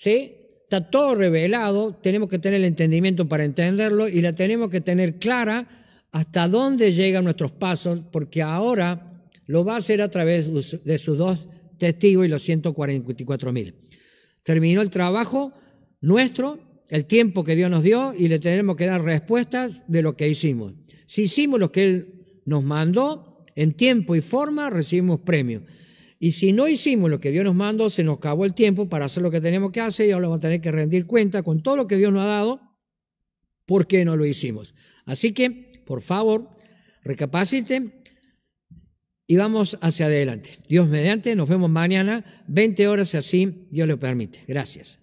¿sí? Está todo revelado, tenemos que tener el entendimiento para entenderlo y la tenemos que tener clara hasta dónde llegan nuestros pasos, porque ahora lo va a hacer a través de sus dos testigos y los 144 mil. Terminó el trabajo nuestro, el tiempo que Dios nos dio y le tenemos que dar respuestas de lo que hicimos. Si hicimos lo que Él nos mandó, en tiempo y forma recibimos premios. Y si no hicimos lo que Dios nos mandó, se nos acabó el tiempo para hacer lo que tenemos que hacer y ahora vamos a tener que rendir cuenta con todo lo que Dios nos ha dado, ¿por qué no lo hicimos? Así que, por favor, recapacite y vamos hacia adelante. Dios mediante, nos vemos mañana, 20 horas y así Dios lo permite. Gracias.